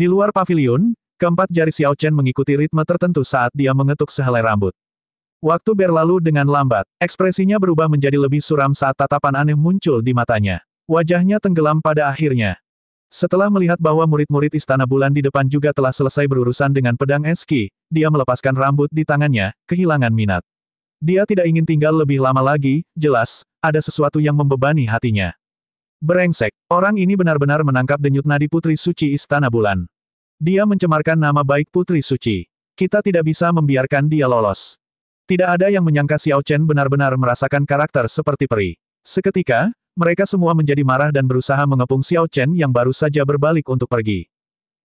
Di luar pavilion, keempat jari Xiao Chen mengikuti ritme tertentu saat dia mengetuk sehelai rambut. Waktu berlalu dengan lambat, ekspresinya berubah menjadi lebih suram saat tatapan aneh muncul di matanya. Wajahnya tenggelam pada akhirnya. Setelah melihat bahwa murid-murid Istana Bulan di depan juga telah selesai berurusan dengan pedang eski, dia melepaskan rambut di tangannya, kehilangan minat. Dia tidak ingin tinggal lebih lama lagi, jelas, ada sesuatu yang membebani hatinya. Berengsek, orang ini benar-benar menangkap denyut nadi Putri Suci Istana Bulan. Dia mencemarkan nama baik Putri Suci. Kita tidak bisa membiarkan dia lolos. Tidak ada yang menyangka Xiao Chen benar-benar merasakan karakter seperti peri. Seketika, mereka semua menjadi marah dan berusaha mengepung Xiao Chen yang baru saja berbalik untuk pergi.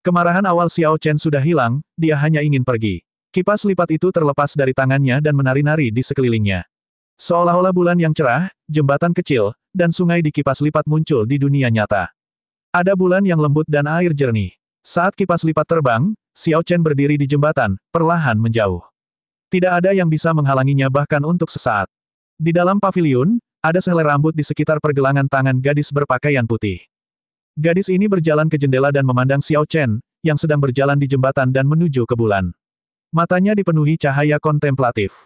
Kemarahan awal Xiao Chen sudah hilang, dia hanya ingin pergi. Kipas lipat itu terlepas dari tangannya dan menari-nari di sekelilingnya. Seolah-olah bulan yang cerah, jembatan kecil, dan sungai di kipas lipat muncul di dunia nyata. Ada bulan yang lembut dan air jernih. Saat kipas lipat terbang, Xiao Chen berdiri di jembatan, perlahan menjauh. Tidak ada yang bisa menghalanginya bahkan untuk sesaat. Di dalam pavilion, ada sehelai rambut di sekitar pergelangan tangan gadis berpakaian putih. Gadis ini berjalan ke jendela dan memandang Xiao Chen, yang sedang berjalan di jembatan dan menuju ke bulan. Matanya dipenuhi cahaya kontemplatif.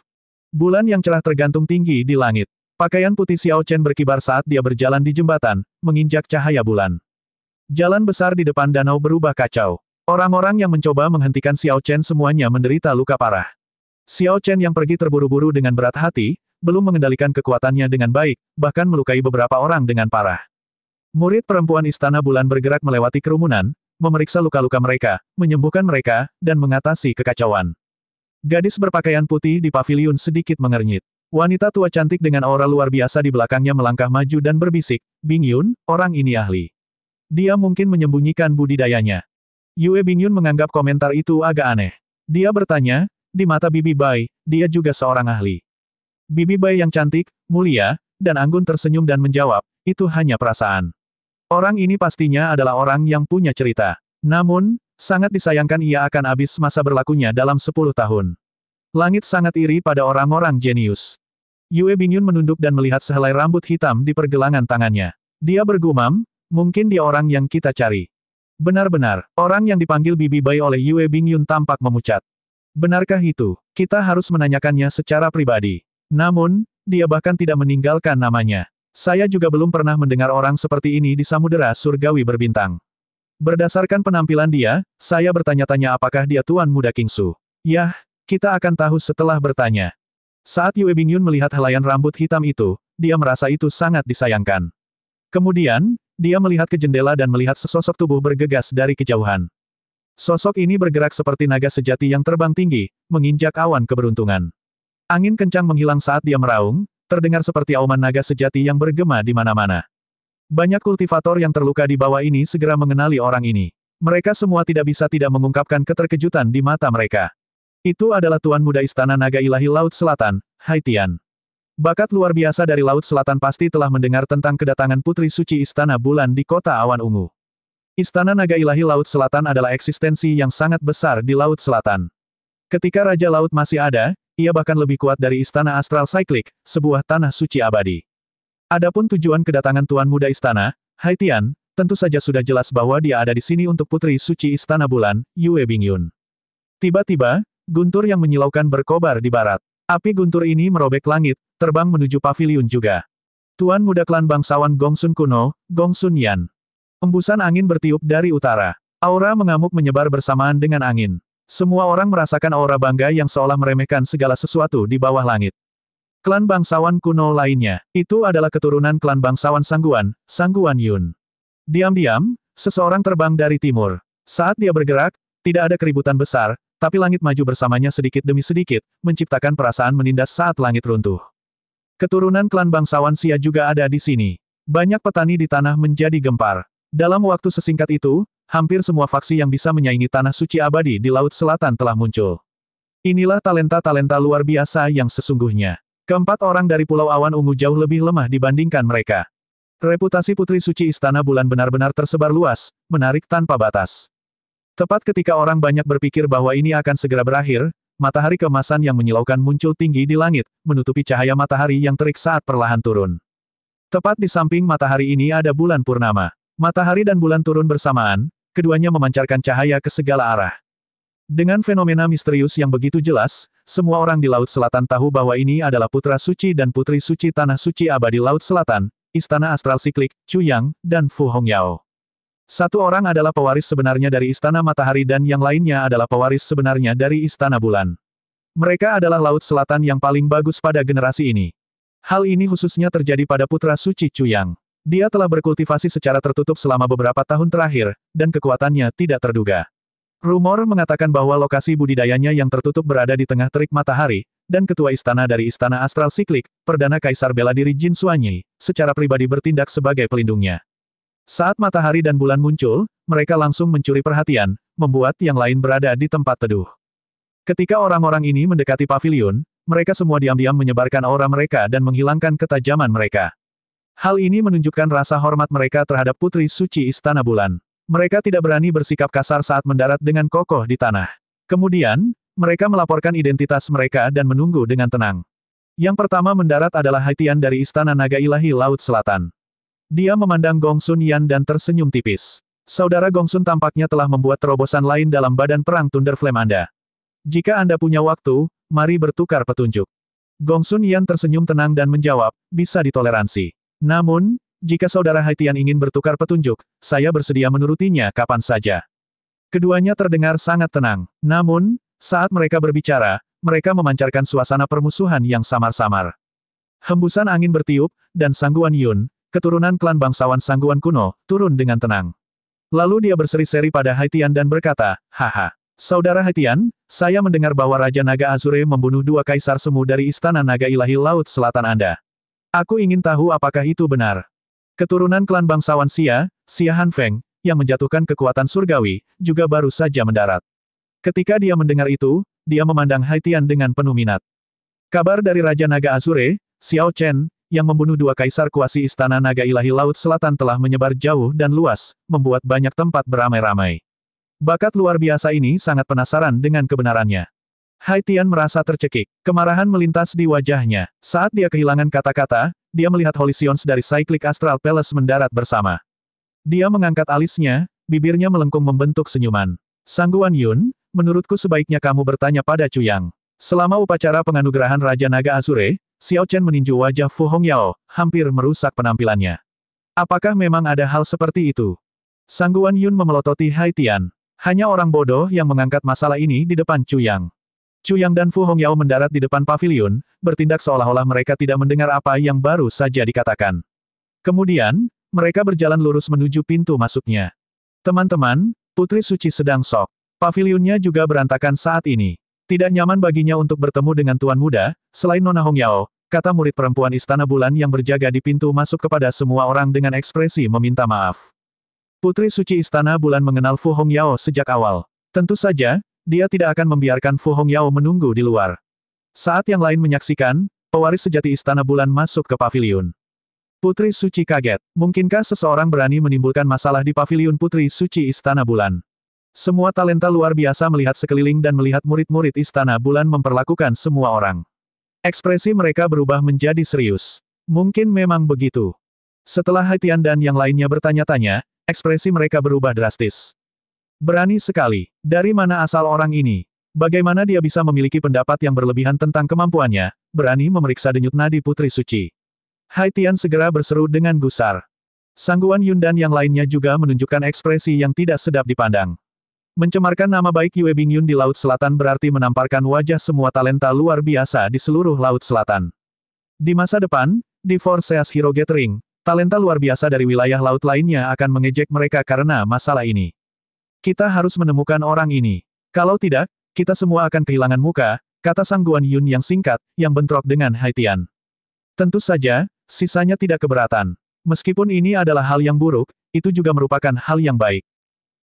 Bulan yang cerah tergantung tinggi di langit. Pakaian putih Xiao Chen berkibar saat dia berjalan di jembatan, menginjak cahaya bulan. Jalan besar di depan danau berubah kacau. Orang-orang yang mencoba menghentikan Xiao Chen semuanya menderita luka parah. Xiao Chen yang pergi terburu-buru dengan berat hati, belum mengendalikan kekuatannya dengan baik, bahkan melukai beberapa orang dengan parah. Murid perempuan Istana Bulan bergerak melewati kerumunan, memeriksa luka-luka mereka, menyembuhkan mereka, dan mengatasi kekacauan. Gadis berpakaian putih di paviliun sedikit mengernyit. Wanita tua cantik dengan aura luar biasa di belakangnya melangkah maju dan berbisik, Bing Yun, orang ini ahli. Dia mungkin menyembunyikan budidayanya. Yue Bing Yun menganggap komentar itu agak aneh. Dia bertanya, di mata Bibi Bai, dia juga seorang ahli. Bibi Bai yang cantik, mulia, dan anggun tersenyum dan menjawab, itu hanya perasaan. Orang ini pastinya adalah orang yang punya cerita. Namun, sangat disayangkan ia akan habis masa berlakunya dalam 10 tahun. Langit sangat iri pada orang-orang jenius. Yue Bingyun menunduk dan melihat sehelai rambut hitam di pergelangan tangannya. Dia bergumam, mungkin dia orang yang kita cari. Benar-benar, orang yang dipanggil Bibi Bai oleh Yue Bingyun tampak memucat. Benarkah itu? Kita harus menanyakannya secara pribadi. Namun, dia bahkan tidak meninggalkan namanya. Saya juga belum pernah mendengar orang seperti ini di samudera surgawi berbintang. Berdasarkan penampilan dia, saya bertanya-tanya apakah dia tuan muda Kingsu. Yah, kita akan tahu setelah bertanya. Saat Yue Bingyun melihat helaian rambut hitam itu, dia merasa itu sangat disayangkan. Kemudian, dia melihat ke jendela dan melihat sesosok tubuh bergegas dari kejauhan. Sosok ini bergerak seperti naga sejati yang terbang tinggi, menginjak awan keberuntungan. Angin kencang menghilang saat dia meraung, terdengar seperti auman naga sejati yang bergema di mana-mana. Banyak kultivator yang terluka di bawah ini segera mengenali orang ini. Mereka semua tidak bisa tidak mengungkapkan keterkejutan di mata mereka. Itu adalah Tuan Muda Istana Naga Ilahi Laut Selatan, Haitian. Bakat luar biasa dari Laut Selatan pasti telah mendengar tentang kedatangan Putri Suci Istana Bulan di kota Awan Ungu. Istana Naga Ilahi Laut Selatan adalah eksistensi yang sangat besar di Laut Selatan. Ketika Raja Laut masih ada, ia bahkan lebih kuat dari Istana Astral Cyclic, sebuah tanah suci abadi. Adapun tujuan kedatangan Tuan Muda Istana, Haitian, tentu saja sudah jelas bahwa dia ada di sini untuk Putri Suci Istana Bulan, Yue Bingyun. Tiba-tiba, Guntur yang menyilaukan berkobar di barat. Api guntur ini merobek langit, terbang menuju pavilion juga. Tuan muda klan bangsawan Gongsun kuno, Gongsun Yan. Embusan angin bertiup dari utara. Aura mengamuk menyebar bersamaan dengan angin. Semua orang merasakan aura bangga yang seolah meremehkan segala sesuatu di bawah langit. Klan bangsawan kuno lainnya, itu adalah keturunan klan bangsawan Sangguan, Sangguan Yun. Diam-diam, seseorang terbang dari timur. Saat dia bergerak, tidak ada keributan besar, tapi langit maju bersamanya sedikit demi sedikit, menciptakan perasaan menindas saat langit runtuh. Keturunan klan bangsawan Sia juga ada di sini. Banyak petani di tanah menjadi gempar. Dalam waktu sesingkat itu, hampir semua faksi yang bisa menyaingi tanah suci abadi di Laut Selatan telah muncul. Inilah talenta-talenta luar biasa yang sesungguhnya. Keempat orang dari Pulau Awan Ungu jauh lebih lemah dibandingkan mereka. Reputasi Putri Suci Istana Bulan benar-benar tersebar luas, menarik tanpa batas. Tepat ketika orang banyak berpikir bahwa ini akan segera berakhir, matahari kemasan yang menyilaukan muncul tinggi di langit, menutupi cahaya matahari yang terik saat perlahan turun. Tepat di samping matahari ini ada bulan purnama. Matahari dan bulan turun bersamaan, keduanya memancarkan cahaya ke segala arah. Dengan fenomena misterius yang begitu jelas, semua orang di Laut Selatan tahu bahwa ini adalah Putra Suci dan Putri Suci Tanah Suci Abadi Laut Selatan, Istana Astral Siklik, Chu Yang, dan Fu Hongyao. Satu orang adalah pewaris sebenarnya dari Istana Matahari dan yang lainnya adalah pewaris sebenarnya dari Istana Bulan. Mereka adalah Laut Selatan yang paling bagus pada generasi ini. Hal ini khususnya terjadi pada putra suci Cuyang. Dia telah berkultivasi secara tertutup selama beberapa tahun terakhir, dan kekuatannya tidak terduga. Rumor mengatakan bahwa lokasi budidayanya yang tertutup berada di tengah terik matahari, dan ketua istana dari Istana Astral Siklik, Perdana Kaisar bela diri Jin Suanyi, secara pribadi bertindak sebagai pelindungnya. Saat matahari dan bulan muncul, mereka langsung mencuri perhatian, membuat yang lain berada di tempat teduh. Ketika orang-orang ini mendekati pavilion, mereka semua diam-diam menyebarkan aura mereka dan menghilangkan ketajaman mereka. Hal ini menunjukkan rasa hormat mereka terhadap Putri Suci Istana Bulan. Mereka tidak berani bersikap kasar saat mendarat dengan kokoh di tanah. Kemudian, mereka melaporkan identitas mereka dan menunggu dengan tenang. Yang pertama mendarat adalah Haitian dari Istana Naga Ilahi Laut Selatan. Dia memandang Gong Sun Yan dan tersenyum tipis. Saudara Gong Sun tampaknya telah membuat terobosan lain dalam badan perang Thunder Flame Anda. Jika Anda punya waktu, mari bertukar petunjuk. Gong Sun Yan tersenyum tenang dan menjawab, bisa ditoleransi. Namun, jika saudara Haitian ingin bertukar petunjuk, saya bersedia menurutinya kapan saja. Keduanya terdengar sangat tenang. Namun, saat mereka berbicara, mereka memancarkan suasana permusuhan yang samar-samar. Hembusan angin bertiup, dan Sangguan Yun, keturunan klan bangsawan Sangguan kuno, turun dengan tenang. Lalu dia berseri-seri pada Haitian dan berkata, Haha, Saudara Haitian, saya mendengar bahwa Raja Naga Azure membunuh dua kaisar semu dari Istana Naga Ilahi Laut Selatan Anda. Aku ingin tahu apakah itu benar. Keturunan klan bangsawan Sia Sia Han Feng yang menjatuhkan kekuatan surgawi, juga baru saja mendarat. Ketika dia mendengar itu, dia memandang Haitian dengan penuh minat. Kabar dari Raja Naga Azure, Xiao Chen, yang membunuh dua kaisar kuasi Istana Naga Ilahi Laut Selatan telah menyebar jauh dan luas, membuat banyak tempat beramai-ramai. Bakat luar biasa ini sangat penasaran dengan kebenarannya. Haitian merasa tercekik. Kemarahan melintas di wajahnya. Saat dia kehilangan kata-kata, dia melihat Holisions dari Cyclic Astral Palace mendarat bersama. Dia mengangkat alisnya, bibirnya melengkung membentuk senyuman. Sangguan Yun, menurutku sebaiknya kamu bertanya pada Cuyang. Selama upacara penganugerahan Raja Naga Azure, Xiao Chen meninju wajah Fu Hongyao, hampir merusak penampilannya. Apakah memang ada hal seperti itu? Sangguan Yun memelototi Hai Tian. Hanya orang bodoh yang mengangkat masalah ini di depan Chu Yang. Chu Yang dan Fu Hongyao mendarat di depan pavilion, bertindak seolah-olah mereka tidak mendengar apa yang baru saja dikatakan. Kemudian, mereka berjalan lurus menuju pintu masuknya. Teman-teman, Putri Suci sedang sok. Pavilionnya juga berantakan saat ini. Tidak nyaman baginya untuk bertemu dengan Tuan Muda, selain Nona Hong Yao, kata murid perempuan Istana Bulan yang berjaga di pintu masuk kepada semua orang dengan ekspresi meminta maaf. Putri Suci Istana Bulan mengenal Fu Hong Yao sejak awal. Tentu saja, dia tidak akan membiarkan Fu Hong Yao menunggu di luar. Saat yang lain menyaksikan, pewaris sejati Istana Bulan masuk ke paviliun. Putri Suci kaget. Mungkinkah seseorang berani menimbulkan masalah di paviliun Putri Suci Istana Bulan? Semua talenta luar biasa melihat sekeliling dan melihat murid-murid Istana Bulan memperlakukan semua orang. Ekspresi mereka berubah menjadi serius. Mungkin memang begitu. Setelah Haitian dan yang lainnya bertanya-tanya, ekspresi mereka berubah drastis. Berani sekali. Dari mana asal orang ini? Bagaimana dia bisa memiliki pendapat yang berlebihan tentang kemampuannya, berani memeriksa denyut nadi Putri Suci. Haitian segera berseru dengan gusar. Sangguan Yun dan yang lainnya juga menunjukkan ekspresi yang tidak sedap dipandang. Mencemarkan nama baik Yue Bingyun di Laut Selatan berarti menamparkan wajah semua talenta luar biasa di seluruh Laut Selatan. Di masa depan, di Force Seas Hero Gathering, talenta luar biasa dari wilayah laut lainnya akan mengejek mereka karena masalah ini. Kita harus menemukan orang ini. Kalau tidak, kita semua akan kehilangan muka, kata Sang Guan Yun yang singkat, yang bentrok dengan Haitian. Tentu saja, sisanya tidak keberatan. Meskipun ini adalah hal yang buruk, itu juga merupakan hal yang baik.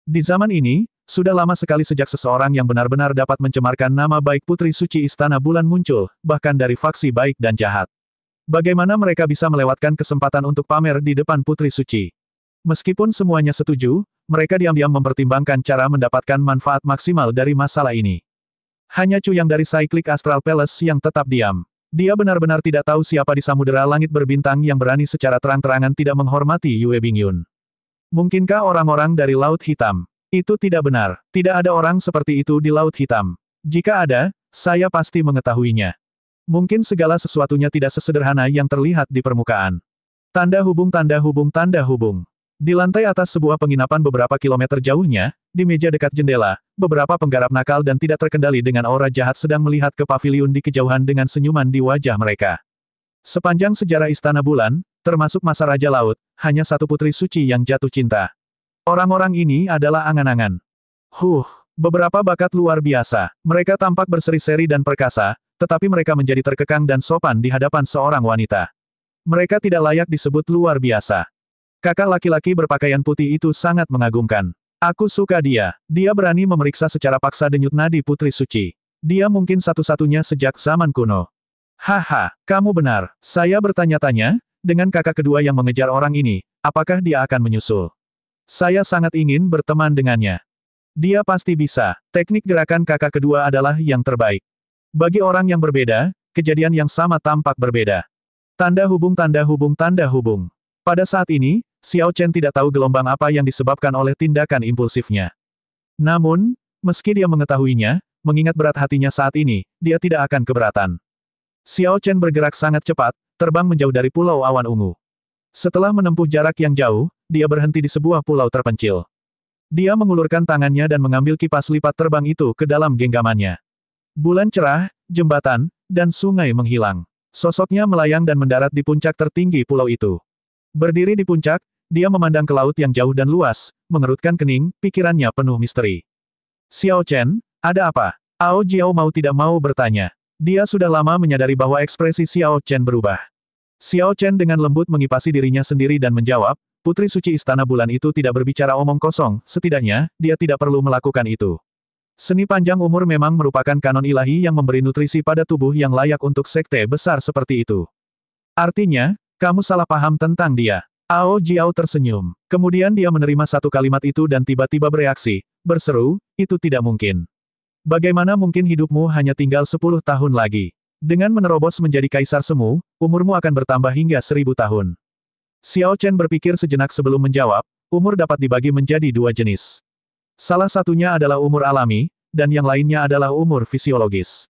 Di zaman ini, sudah lama sekali sejak seseorang yang benar-benar dapat mencemarkan nama baik Putri Suci Istana Bulan muncul, bahkan dari faksi baik dan jahat. Bagaimana mereka bisa melewatkan kesempatan untuk pamer di depan Putri Suci? Meskipun semuanya setuju, mereka diam-diam mempertimbangkan cara mendapatkan manfaat maksimal dari masalah ini. Hanya Chu yang dari Cyclic Astral Palace yang tetap diam. Dia benar-benar tidak tahu siapa di samudera langit berbintang yang berani secara terang-terangan tidak menghormati Yue Bingyun. Mungkinkah orang-orang dari Laut Hitam? Itu tidak benar, tidak ada orang seperti itu di Laut Hitam. Jika ada, saya pasti mengetahuinya. Mungkin segala sesuatunya tidak sesederhana yang terlihat di permukaan. Tanda hubung tanda hubung tanda hubung. Di lantai atas sebuah penginapan beberapa kilometer jauhnya, di meja dekat jendela, beberapa penggarap nakal dan tidak terkendali dengan aura jahat sedang melihat ke pavilion di kejauhan dengan senyuman di wajah mereka. Sepanjang sejarah Istana Bulan, termasuk masa Raja Laut, hanya satu putri suci yang jatuh cinta. Orang-orang ini adalah angan-angan. Huh, beberapa bakat luar biasa. Mereka tampak berseri-seri dan perkasa, tetapi mereka menjadi terkekang dan sopan di hadapan seorang wanita. Mereka tidak layak disebut luar biasa. Kakak laki-laki berpakaian putih itu sangat mengagumkan. Aku suka dia. Dia berani memeriksa secara paksa denyut nadi Putri Suci. Dia mungkin satu-satunya sejak zaman kuno. Haha, kamu benar. Saya bertanya-tanya, dengan kakak kedua yang mengejar orang ini, apakah dia akan menyusul? Saya sangat ingin berteman dengannya. Dia pasti bisa. Teknik gerakan kakak kedua adalah yang terbaik. Bagi orang yang berbeda, kejadian yang sama tampak berbeda. Tanda hubung tanda hubung tanda hubung. Pada saat ini, Xiao Chen tidak tahu gelombang apa yang disebabkan oleh tindakan impulsifnya. Namun, meski dia mengetahuinya, mengingat berat hatinya saat ini, dia tidak akan keberatan. Xiao Chen bergerak sangat cepat, terbang menjauh dari pulau awan ungu. Setelah menempuh jarak yang jauh, dia berhenti di sebuah pulau terpencil. Dia mengulurkan tangannya dan mengambil kipas lipat terbang itu ke dalam genggamannya. Bulan cerah, jembatan, dan sungai menghilang. Sosoknya melayang dan mendarat di puncak tertinggi pulau itu. Berdiri di puncak, dia memandang ke laut yang jauh dan luas, mengerutkan kening, pikirannya penuh misteri. Xiao Chen, ada apa? Ao Jiao mau tidak mau bertanya. Dia sudah lama menyadari bahwa ekspresi Xiao Chen berubah. Xiao Chen dengan lembut mengipasi dirinya sendiri dan menjawab, Putri Suci Istana Bulan itu tidak berbicara omong kosong, setidaknya, dia tidak perlu melakukan itu. Seni panjang umur memang merupakan kanon ilahi yang memberi nutrisi pada tubuh yang layak untuk sekte besar seperti itu. Artinya, kamu salah paham tentang dia. Ao Jiao tersenyum. Kemudian dia menerima satu kalimat itu dan tiba-tiba bereaksi, berseru, itu tidak mungkin. Bagaimana mungkin hidupmu hanya tinggal 10 tahun lagi? Dengan menerobos menjadi kaisar semu, umurmu akan bertambah hingga seribu tahun. Xiao Chen berpikir sejenak sebelum menjawab, umur dapat dibagi menjadi dua jenis. Salah satunya adalah umur alami, dan yang lainnya adalah umur fisiologis.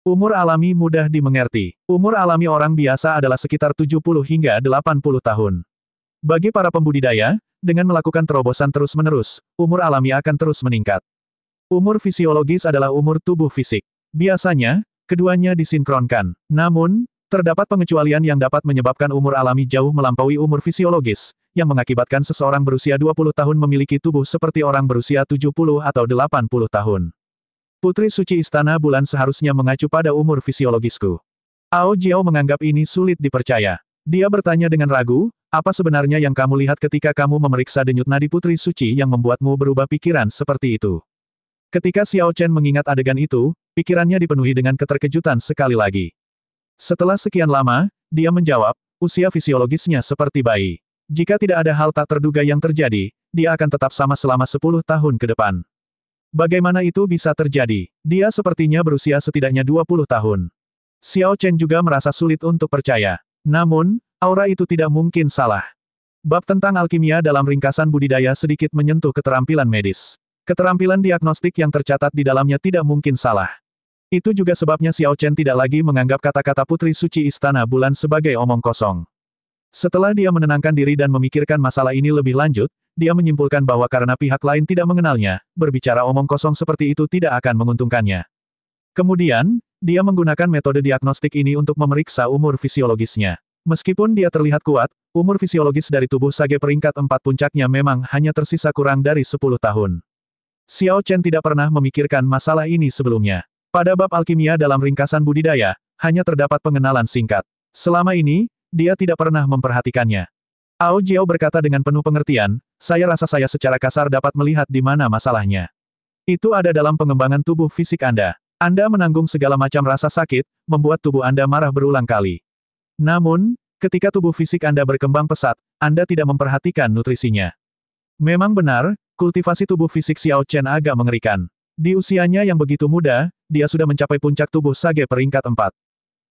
Umur alami mudah dimengerti. Umur alami orang biasa adalah sekitar 70 hingga 80 tahun. Bagi para pembudidaya, dengan melakukan terobosan terus-menerus, umur alami akan terus meningkat. Umur fisiologis adalah umur tubuh fisik. Biasanya, keduanya disinkronkan. Namun, Terdapat pengecualian yang dapat menyebabkan umur alami jauh melampaui umur fisiologis, yang mengakibatkan seseorang berusia 20 tahun memiliki tubuh seperti orang berusia 70 atau 80 tahun. Putri Suci Istana Bulan seharusnya mengacu pada umur fisiologisku. Ao Jiao menganggap ini sulit dipercaya. Dia bertanya dengan ragu, apa sebenarnya yang kamu lihat ketika kamu memeriksa denyut nadi Putri Suci yang membuatmu berubah pikiran seperti itu? Ketika Xiao Chen mengingat adegan itu, pikirannya dipenuhi dengan keterkejutan sekali lagi. Setelah sekian lama, dia menjawab, usia fisiologisnya seperti bayi. Jika tidak ada hal tak terduga yang terjadi, dia akan tetap sama selama 10 tahun ke depan. Bagaimana itu bisa terjadi? Dia sepertinya berusia setidaknya 20 tahun. Xiao Chen juga merasa sulit untuk percaya. Namun, aura itu tidak mungkin salah. Bab tentang alkimia dalam ringkasan budidaya sedikit menyentuh keterampilan medis. Keterampilan diagnostik yang tercatat di dalamnya tidak mungkin salah. Itu juga sebabnya Xiao Chen tidak lagi menganggap kata-kata Putri Suci Istana Bulan sebagai omong kosong. Setelah dia menenangkan diri dan memikirkan masalah ini lebih lanjut, dia menyimpulkan bahwa karena pihak lain tidak mengenalnya, berbicara omong kosong seperti itu tidak akan menguntungkannya. Kemudian, dia menggunakan metode diagnostik ini untuk memeriksa umur fisiologisnya. Meskipun dia terlihat kuat, umur fisiologis dari tubuh Sage peringkat Empat puncaknya memang hanya tersisa kurang dari 10 tahun. Xiao Chen tidak pernah memikirkan masalah ini sebelumnya. Pada bab alkimia dalam ringkasan budidaya, hanya terdapat pengenalan singkat. Selama ini, dia tidak pernah memperhatikannya. Ao Jiao berkata dengan penuh pengertian, saya rasa saya secara kasar dapat melihat di mana masalahnya. Itu ada dalam pengembangan tubuh fisik Anda. Anda menanggung segala macam rasa sakit, membuat tubuh Anda marah berulang kali. Namun, ketika tubuh fisik Anda berkembang pesat, Anda tidak memperhatikan nutrisinya. Memang benar, kultivasi tubuh fisik Xiao Chen agak mengerikan. Di usianya yang begitu muda, dia sudah mencapai puncak tubuh Sage peringkat 4.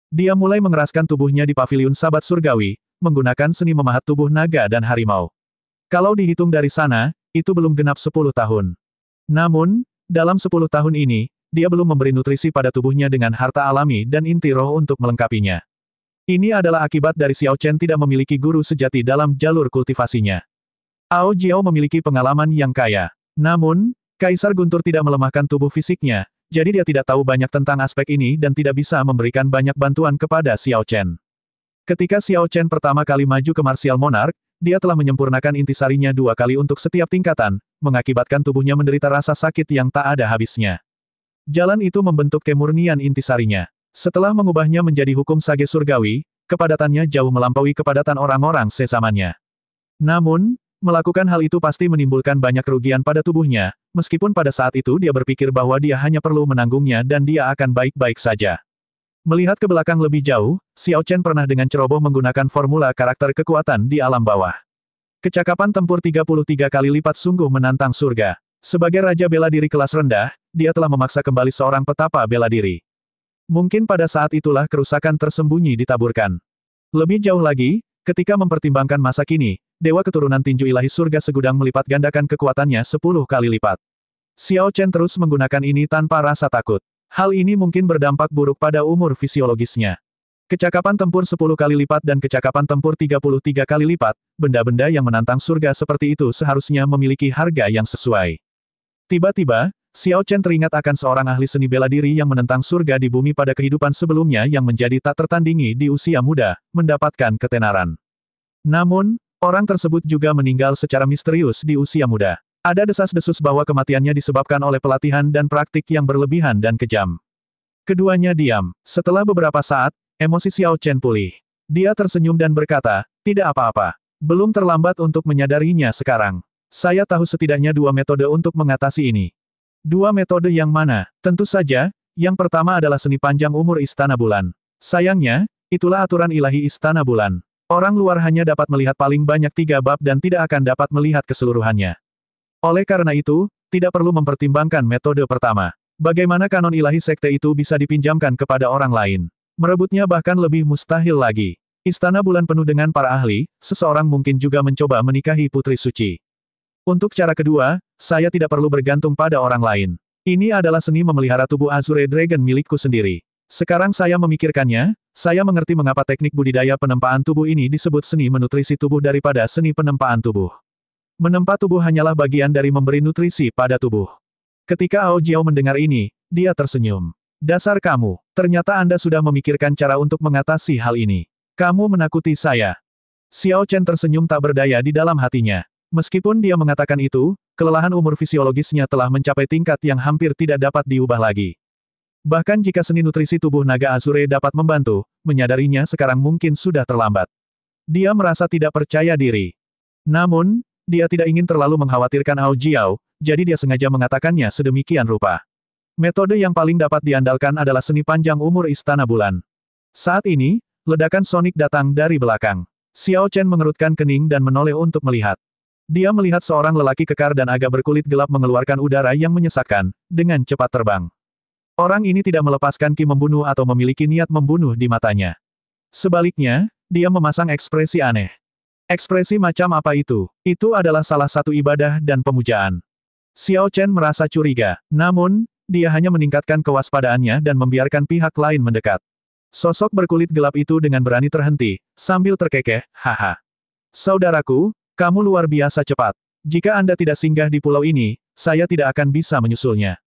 Dia mulai mengeraskan tubuhnya di paviliun sabat surgawi, menggunakan seni memahat tubuh naga dan harimau. Kalau dihitung dari sana, itu belum genap 10 tahun. Namun, dalam 10 tahun ini, dia belum memberi nutrisi pada tubuhnya dengan harta alami dan inti roh untuk melengkapinya. Ini adalah akibat dari Xiao Chen tidak memiliki guru sejati dalam jalur kultivasinya. Ao Jiao memiliki pengalaman yang kaya. Namun, Kaisar Guntur tidak melemahkan tubuh fisiknya, jadi dia tidak tahu banyak tentang aspek ini dan tidak bisa memberikan banyak bantuan kepada Xiao Chen. Ketika Xiao Chen pertama kali maju ke Martial Monarch, dia telah menyempurnakan intisarinya dua kali untuk setiap tingkatan, mengakibatkan tubuhnya menderita rasa sakit yang tak ada habisnya. Jalan itu membentuk kemurnian intisarinya. Setelah mengubahnya menjadi hukum sage surgawi, kepadatannya jauh melampaui kepadatan orang-orang sesamanya. Namun, Melakukan hal itu pasti menimbulkan banyak kerugian pada tubuhnya, meskipun pada saat itu dia berpikir bahwa dia hanya perlu menanggungnya dan dia akan baik-baik saja. Melihat ke belakang lebih jauh, Xiao Chen pernah dengan ceroboh menggunakan formula karakter kekuatan di alam bawah. Kecakapan tempur 33 kali lipat sungguh menantang surga. Sebagai raja bela diri kelas rendah, dia telah memaksa kembali seorang petapa bela diri. Mungkin pada saat itulah kerusakan tersembunyi ditaburkan. Lebih jauh lagi, ketika mempertimbangkan masa kini, dewa keturunan tinju ilahi surga segudang melipat gandakan kekuatannya sepuluh kali lipat. Xiao Chen terus menggunakan ini tanpa rasa takut. Hal ini mungkin berdampak buruk pada umur fisiologisnya. Kecakapan tempur sepuluh kali lipat dan kecakapan tempur tiga puluh tiga kali lipat, benda-benda yang menantang surga seperti itu seharusnya memiliki harga yang sesuai. Tiba-tiba, Xiao Chen teringat akan seorang ahli seni bela diri yang menentang surga di bumi pada kehidupan sebelumnya yang menjadi tak tertandingi di usia muda, mendapatkan ketenaran. Namun, Orang tersebut juga meninggal secara misterius di usia muda. Ada desas-desus bahwa kematiannya disebabkan oleh pelatihan dan praktik yang berlebihan dan kejam. Keduanya diam. Setelah beberapa saat, emosi Xiao Chen pulih. Dia tersenyum dan berkata, tidak apa-apa. Belum terlambat untuk menyadarinya sekarang. Saya tahu setidaknya dua metode untuk mengatasi ini. Dua metode yang mana? Tentu saja, yang pertama adalah seni panjang umur Istana Bulan. Sayangnya, itulah aturan ilahi Istana Bulan. Orang luar hanya dapat melihat paling banyak tiga bab dan tidak akan dapat melihat keseluruhannya. Oleh karena itu, tidak perlu mempertimbangkan metode pertama. Bagaimana kanon ilahi sekte itu bisa dipinjamkan kepada orang lain? Merebutnya bahkan lebih mustahil lagi. Istana bulan penuh dengan para ahli, seseorang mungkin juga mencoba menikahi putri suci. Untuk cara kedua, saya tidak perlu bergantung pada orang lain. Ini adalah seni memelihara tubuh Azure Dragon milikku sendiri. Sekarang saya memikirkannya, saya mengerti mengapa teknik budidaya penempaan tubuh ini disebut seni menutrisi tubuh daripada seni penempaan tubuh. Menempa tubuh hanyalah bagian dari memberi nutrisi pada tubuh. Ketika Ao Jiao mendengar ini, dia tersenyum. Dasar kamu, ternyata Anda sudah memikirkan cara untuk mengatasi hal ini. Kamu menakuti saya. Xiao Chen tersenyum tak berdaya di dalam hatinya. Meskipun dia mengatakan itu, kelelahan umur fisiologisnya telah mencapai tingkat yang hampir tidak dapat diubah lagi. Bahkan jika seni nutrisi tubuh naga Azure dapat membantu, menyadarinya sekarang mungkin sudah terlambat. Dia merasa tidak percaya diri. Namun, dia tidak ingin terlalu mengkhawatirkan Ao Jiao, jadi dia sengaja mengatakannya sedemikian rupa. Metode yang paling dapat diandalkan adalah seni panjang umur Istana Bulan. Saat ini, ledakan sonik datang dari belakang. Xiao Chen mengerutkan kening dan menoleh untuk melihat. Dia melihat seorang lelaki kekar dan agak berkulit gelap mengeluarkan udara yang menyesakkan, dengan cepat terbang. Orang ini tidak melepaskan Ki membunuh atau memiliki niat membunuh di matanya. Sebaliknya, dia memasang ekspresi aneh. Ekspresi macam apa itu? Itu adalah salah satu ibadah dan pemujaan. Xiao Chen merasa curiga, namun, dia hanya meningkatkan kewaspadaannya dan membiarkan pihak lain mendekat. Sosok berkulit gelap itu dengan berani terhenti, sambil terkekeh, haha. Saudaraku, kamu luar biasa cepat. Jika Anda tidak singgah di pulau ini, saya tidak akan bisa menyusulnya.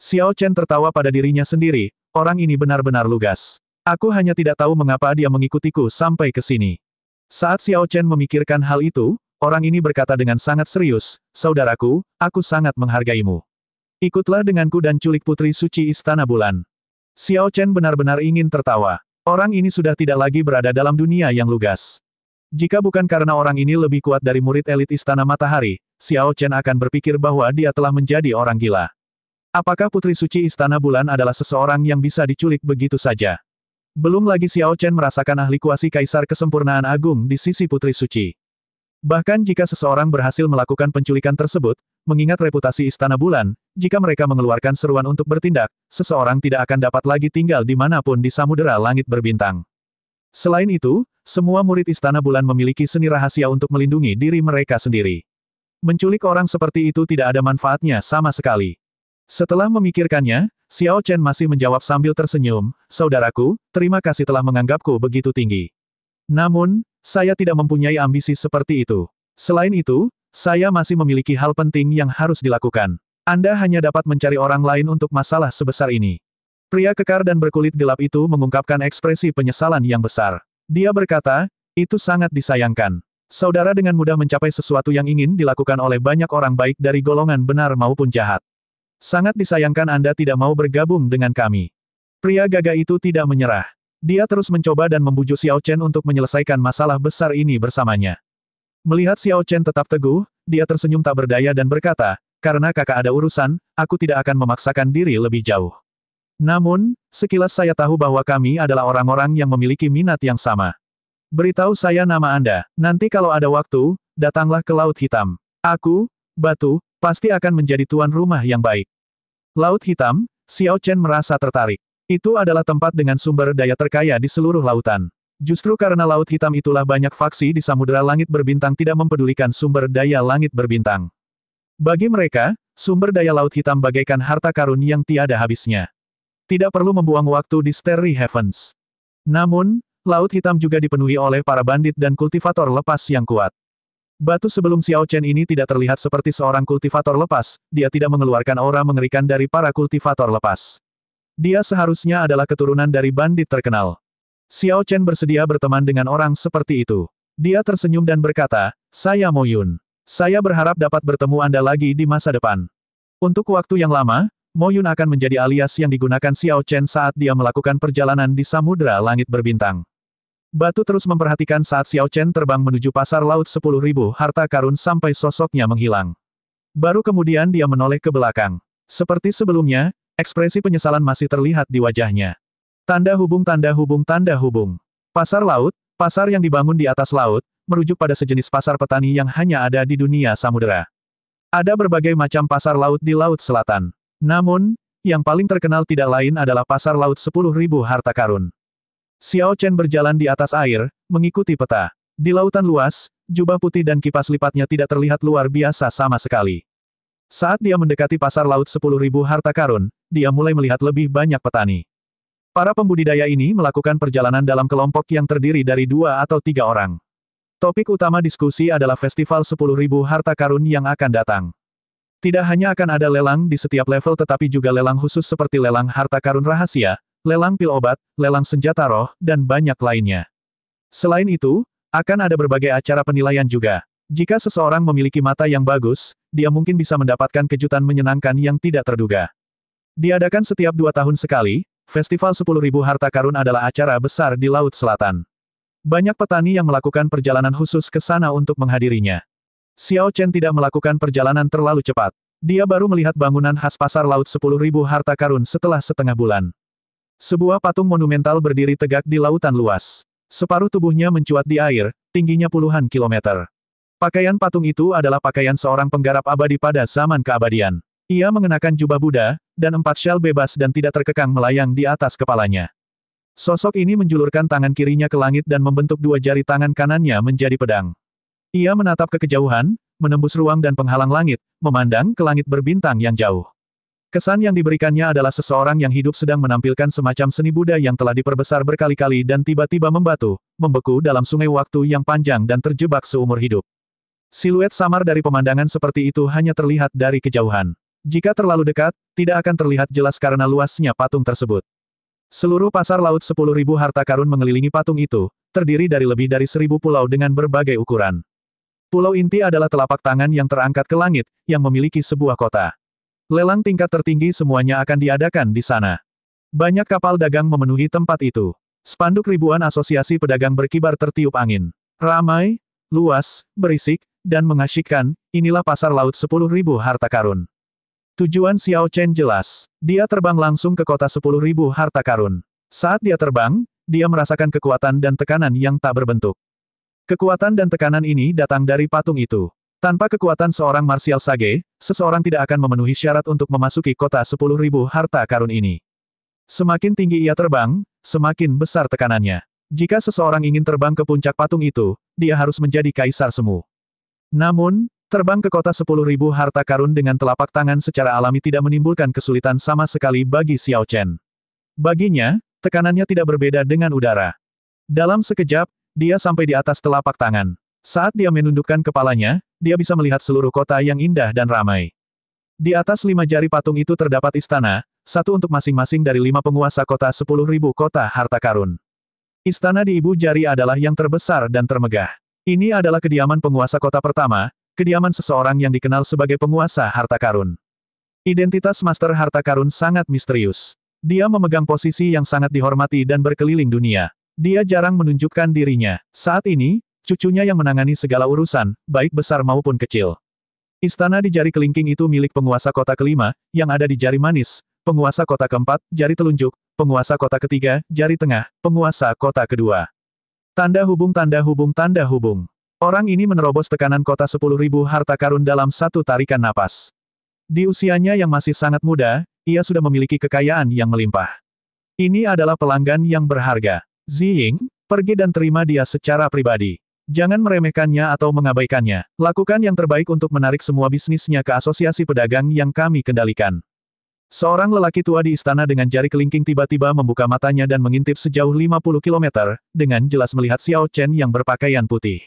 Xiao Chen tertawa pada dirinya sendiri, orang ini benar-benar lugas. Aku hanya tidak tahu mengapa dia mengikutiku sampai ke sini. Saat Xiao Chen memikirkan hal itu, orang ini berkata dengan sangat serius, Saudaraku, aku sangat menghargaimu. Ikutlah denganku dan culik putri suci Istana Bulan. Xiao Chen benar-benar ingin tertawa. Orang ini sudah tidak lagi berada dalam dunia yang lugas. Jika bukan karena orang ini lebih kuat dari murid elit Istana Matahari, Xiao Chen akan berpikir bahwa dia telah menjadi orang gila. Apakah Putri Suci Istana Bulan adalah seseorang yang bisa diculik begitu saja? Belum lagi Xiao Chen merasakan ahli kuasi Kaisar Kesempurnaan Agung di sisi Putri Suci. Bahkan jika seseorang berhasil melakukan penculikan tersebut, mengingat reputasi Istana Bulan, jika mereka mengeluarkan seruan untuk bertindak, seseorang tidak akan dapat lagi tinggal di dimanapun di samudera langit berbintang. Selain itu, semua murid Istana Bulan memiliki seni rahasia untuk melindungi diri mereka sendiri. Menculik orang seperti itu tidak ada manfaatnya sama sekali. Setelah memikirkannya, Xiao Chen masih menjawab sambil tersenyum, Saudaraku, terima kasih telah menganggapku begitu tinggi. Namun, saya tidak mempunyai ambisi seperti itu. Selain itu, saya masih memiliki hal penting yang harus dilakukan. Anda hanya dapat mencari orang lain untuk masalah sebesar ini. Pria kekar dan berkulit gelap itu mengungkapkan ekspresi penyesalan yang besar. Dia berkata, itu sangat disayangkan. Saudara dengan mudah mencapai sesuatu yang ingin dilakukan oleh banyak orang baik dari golongan benar maupun jahat. Sangat disayangkan Anda tidak mau bergabung dengan kami. Pria gagah itu tidak menyerah. Dia terus mencoba dan membujuk Xiao Chen untuk menyelesaikan masalah besar ini bersamanya. Melihat Xiao Chen tetap teguh, dia tersenyum tak berdaya dan berkata, karena kakak ada urusan, aku tidak akan memaksakan diri lebih jauh. Namun, sekilas saya tahu bahwa kami adalah orang-orang yang memiliki minat yang sama. Beritahu saya nama Anda, nanti kalau ada waktu, datanglah ke Laut Hitam. Aku, Batu, Pasti akan menjadi tuan rumah yang baik. Laut Hitam, Xiao Chen merasa tertarik. Itu adalah tempat dengan sumber daya terkaya di seluruh lautan. Justru karena Laut Hitam itulah banyak faksi di samudera Langit Berbintang tidak mempedulikan sumber daya langit berbintang. Bagi mereka, sumber daya Laut Hitam bagaikan harta karun yang tiada habisnya. Tidak perlu membuang waktu di Starry Heavens. Namun, Laut Hitam juga dipenuhi oleh para bandit dan kultivator lepas yang kuat. Batu sebelum Xiao Chen ini tidak terlihat seperti seorang kultivator lepas, dia tidak mengeluarkan aura mengerikan dari para kultivator lepas. Dia seharusnya adalah keturunan dari bandit terkenal. Xiao Chen bersedia berteman dengan orang seperti itu. Dia tersenyum dan berkata, Saya Mo Yun. Saya berharap dapat bertemu Anda lagi di masa depan. Untuk waktu yang lama, Mo Yun akan menjadi alias yang digunakan Xiao Chen saat dia melakukan perjalanan di Samudra Langit Berbintang. Batu terus memperhatikan saat Xiao Chen terbang menuju pasar laut ribu harta karun sampai sosoknya menghilang. Baru kemudian dia menoleh ke belakang. Seperti sebelumnya, ekspresi penyesalan masih terlihat di wajahnya. Tanda hubung tanda hubung tanda hubung. Pasar laut, pasar yang dibangun di atas laut, merujuk pada sejenis pasar petani yang hanya ada di dunia samudera. Ada berbagai macam pasar laut di Laut Selatan. Namun, yang paling terkenal tidak lain adalah pasar laut ribu harta karun. Xiao Chen berjalan di atas air, mengikuti peta. Di lautan luas, jubah putih dan kipas lipatnya tidak terlihat luar biasa sama sekali. Saat dia mendekati pasar laut 10.000 harta karun, dia mulai melihat lebih banyak petani. Para pembudidaya ini melakukan perjalanan dalam kelompok yang terdiri dari dua atau tiga orang. Topik utama diskusi adalah festival 10.000 harta karun yang akan datang. Tidak hanya akan ada lelang di setiap level tetapi juga lelang khusus seperti lelang harta karun rahasia, lelang pil obat, lelang senjata roh, dan banyak lainnya. Selain itu, akan ada berbagai acara penilaian juga. Jika seseorang memiliki mata yang bagus, dia mungkin bisa mendapatkan kejutan menyenangkan yang tidak terduga. Diadakan setiap dua tahun sekali, Festival 10.000 Harta Karun adalah acara besar di Laut Selatan. Banyak petani yang melakukan perjalanan khusus ke sana untuk menghadirinya. Xiao Chen tidak melakukan perjalanan terlalu cepat. Dia baru melihat bangunan khas pasar Laut 10.000 Harta Karun setelah setengah bulan. Sebuah patung monumental berdiri tegak di lautan luas. Separuh tubuhnya mencuat di air, tingginya puluhan kilometer. Pakaian patung itu adalah pakaian seorang penggarap abadi pada zaman keabadian. Ia mengenakan jubah Buddha, dan empat shell bebas dan tidak terkekang melayang di atas kepalanya. Sosok ini menjulurkan tangan kirinya ke langit dan membentuk dua jari tangan kanannya menjadi pedang. Ia menatap ke kejauhan, menembus ruang dan penghalang langit, memandang ke langit berbintang yang jauh. Kesan yang diberikannya adalah seseorang yang hidup sedang menampilkan semacam seni Buddha yang telah diperbesar berkali-kali dan tiba-tiba membatu, membeku dalam sungai waktu yang panjang dan terjebak seumur hidup. Siluet samar dari pemandangan seperti itu hanya terlihat dari kejauhan. Jika terlalu dekat, tidak akan terlihat jelas karena luasnya patung tersebut. Seluruh pasar laut 10.000 harta karun mengelilingi patung itu, terdiri dari lebih dari 1.000 pulau dengan berbagai ukuran. Pulau inti adalah telapak tangan yang terangkat ke langit, yang memiliki sebuah kota. Lelang tingkat tertinggi semuanya akan diadakan di sana. Banyak kapal dagang memenuhi tempat itu. Spanduk ribuan asosiasi pedagang berkibar tertiup angin. Ramai, luas, berisik, dan mengasyikkan, inilah pasar laut 10.000 harta karun. Tujuan Xiao Chen jelas. Dia terbang langsung ke kota 10.000 harta karun. Saat dia terbang, dia merasakan kekuatan dan tekanan yang tak berbentuk. Kekuatan dan tekanan ini datang dari patung itu. Tanpa kekuatan seorang Martial Sage, seseorang tidak akan memenuhi syarat untuk memasuki kota sepuluh ribu harta karun ini. Semakin tinggi ia terbang, semakin besar tekanannya. Jika seseorang ingin terbang ke puncak patung itu, dia harus menjadi kaisar semu. Namun, terbang ke kota sepuluh ribu harta karun dengan telapak tangan secara alami tidak menimbulkan kesulitan sama sekali bagi Xiao Chen. Baginya, tekanannya tidak berbeda dengan udara. Dalam sekejap, dia sampai di atas telapak tangan. Saat dia menundukkan kepalanya, dia bisa melihat seluruh kota yang indah dan ramai. Di atas lima jari patung itu terdapat istana, satu untuk masing-masing dari lima penguasa kota sepuluh ribu kota harta karun. Istana di ibu jari adalah yang terbesar dan termegah. Ini adalah kediaman penguasa kota pertama, kediaman seseorang yang dikenal sebagai penguasa harta karun. Identitas Master Harta Karun sangat misterius. Dia memegang posisi yang sangat dihormati dan berkeliling dunia. Dia jarang menunjukkan dirinya. Saat ini, cucunya yang menangani segala urusan, baik besar maupun kecil. Istana di jari kelingking itu milik penguasa kota kelima, yang ada di jari manis, penguasa kota keempat, jari telunjuk, penguasa kota ketiga, jari tengah, penguasa kota kedua. Tanda hubung tanda hubung tanda hubung. Orang ini menerobos tekanan kota 10.000 harta karun dalam satu tarikan napas. Di usianya yang masih sangat muda, ia sudah memiliki kekayaan yang melimpah. Ini adalah pelanggan yang berharga. Ziying, pergi dan terima dia secara pribadi. Jangan meremehkannya atau mengabaikannya. Lakukan yang terbaik untuk menarik semua bisnisnya ke asosiasi pedagang yang kami kendalikan. Seorang lelaki tua di istana dengan jari kelingking tiba-tiba membuka matanya dan mengintip sejauh 50 km, dengan jelas melihat Xiao Chen yang berpakaian putih.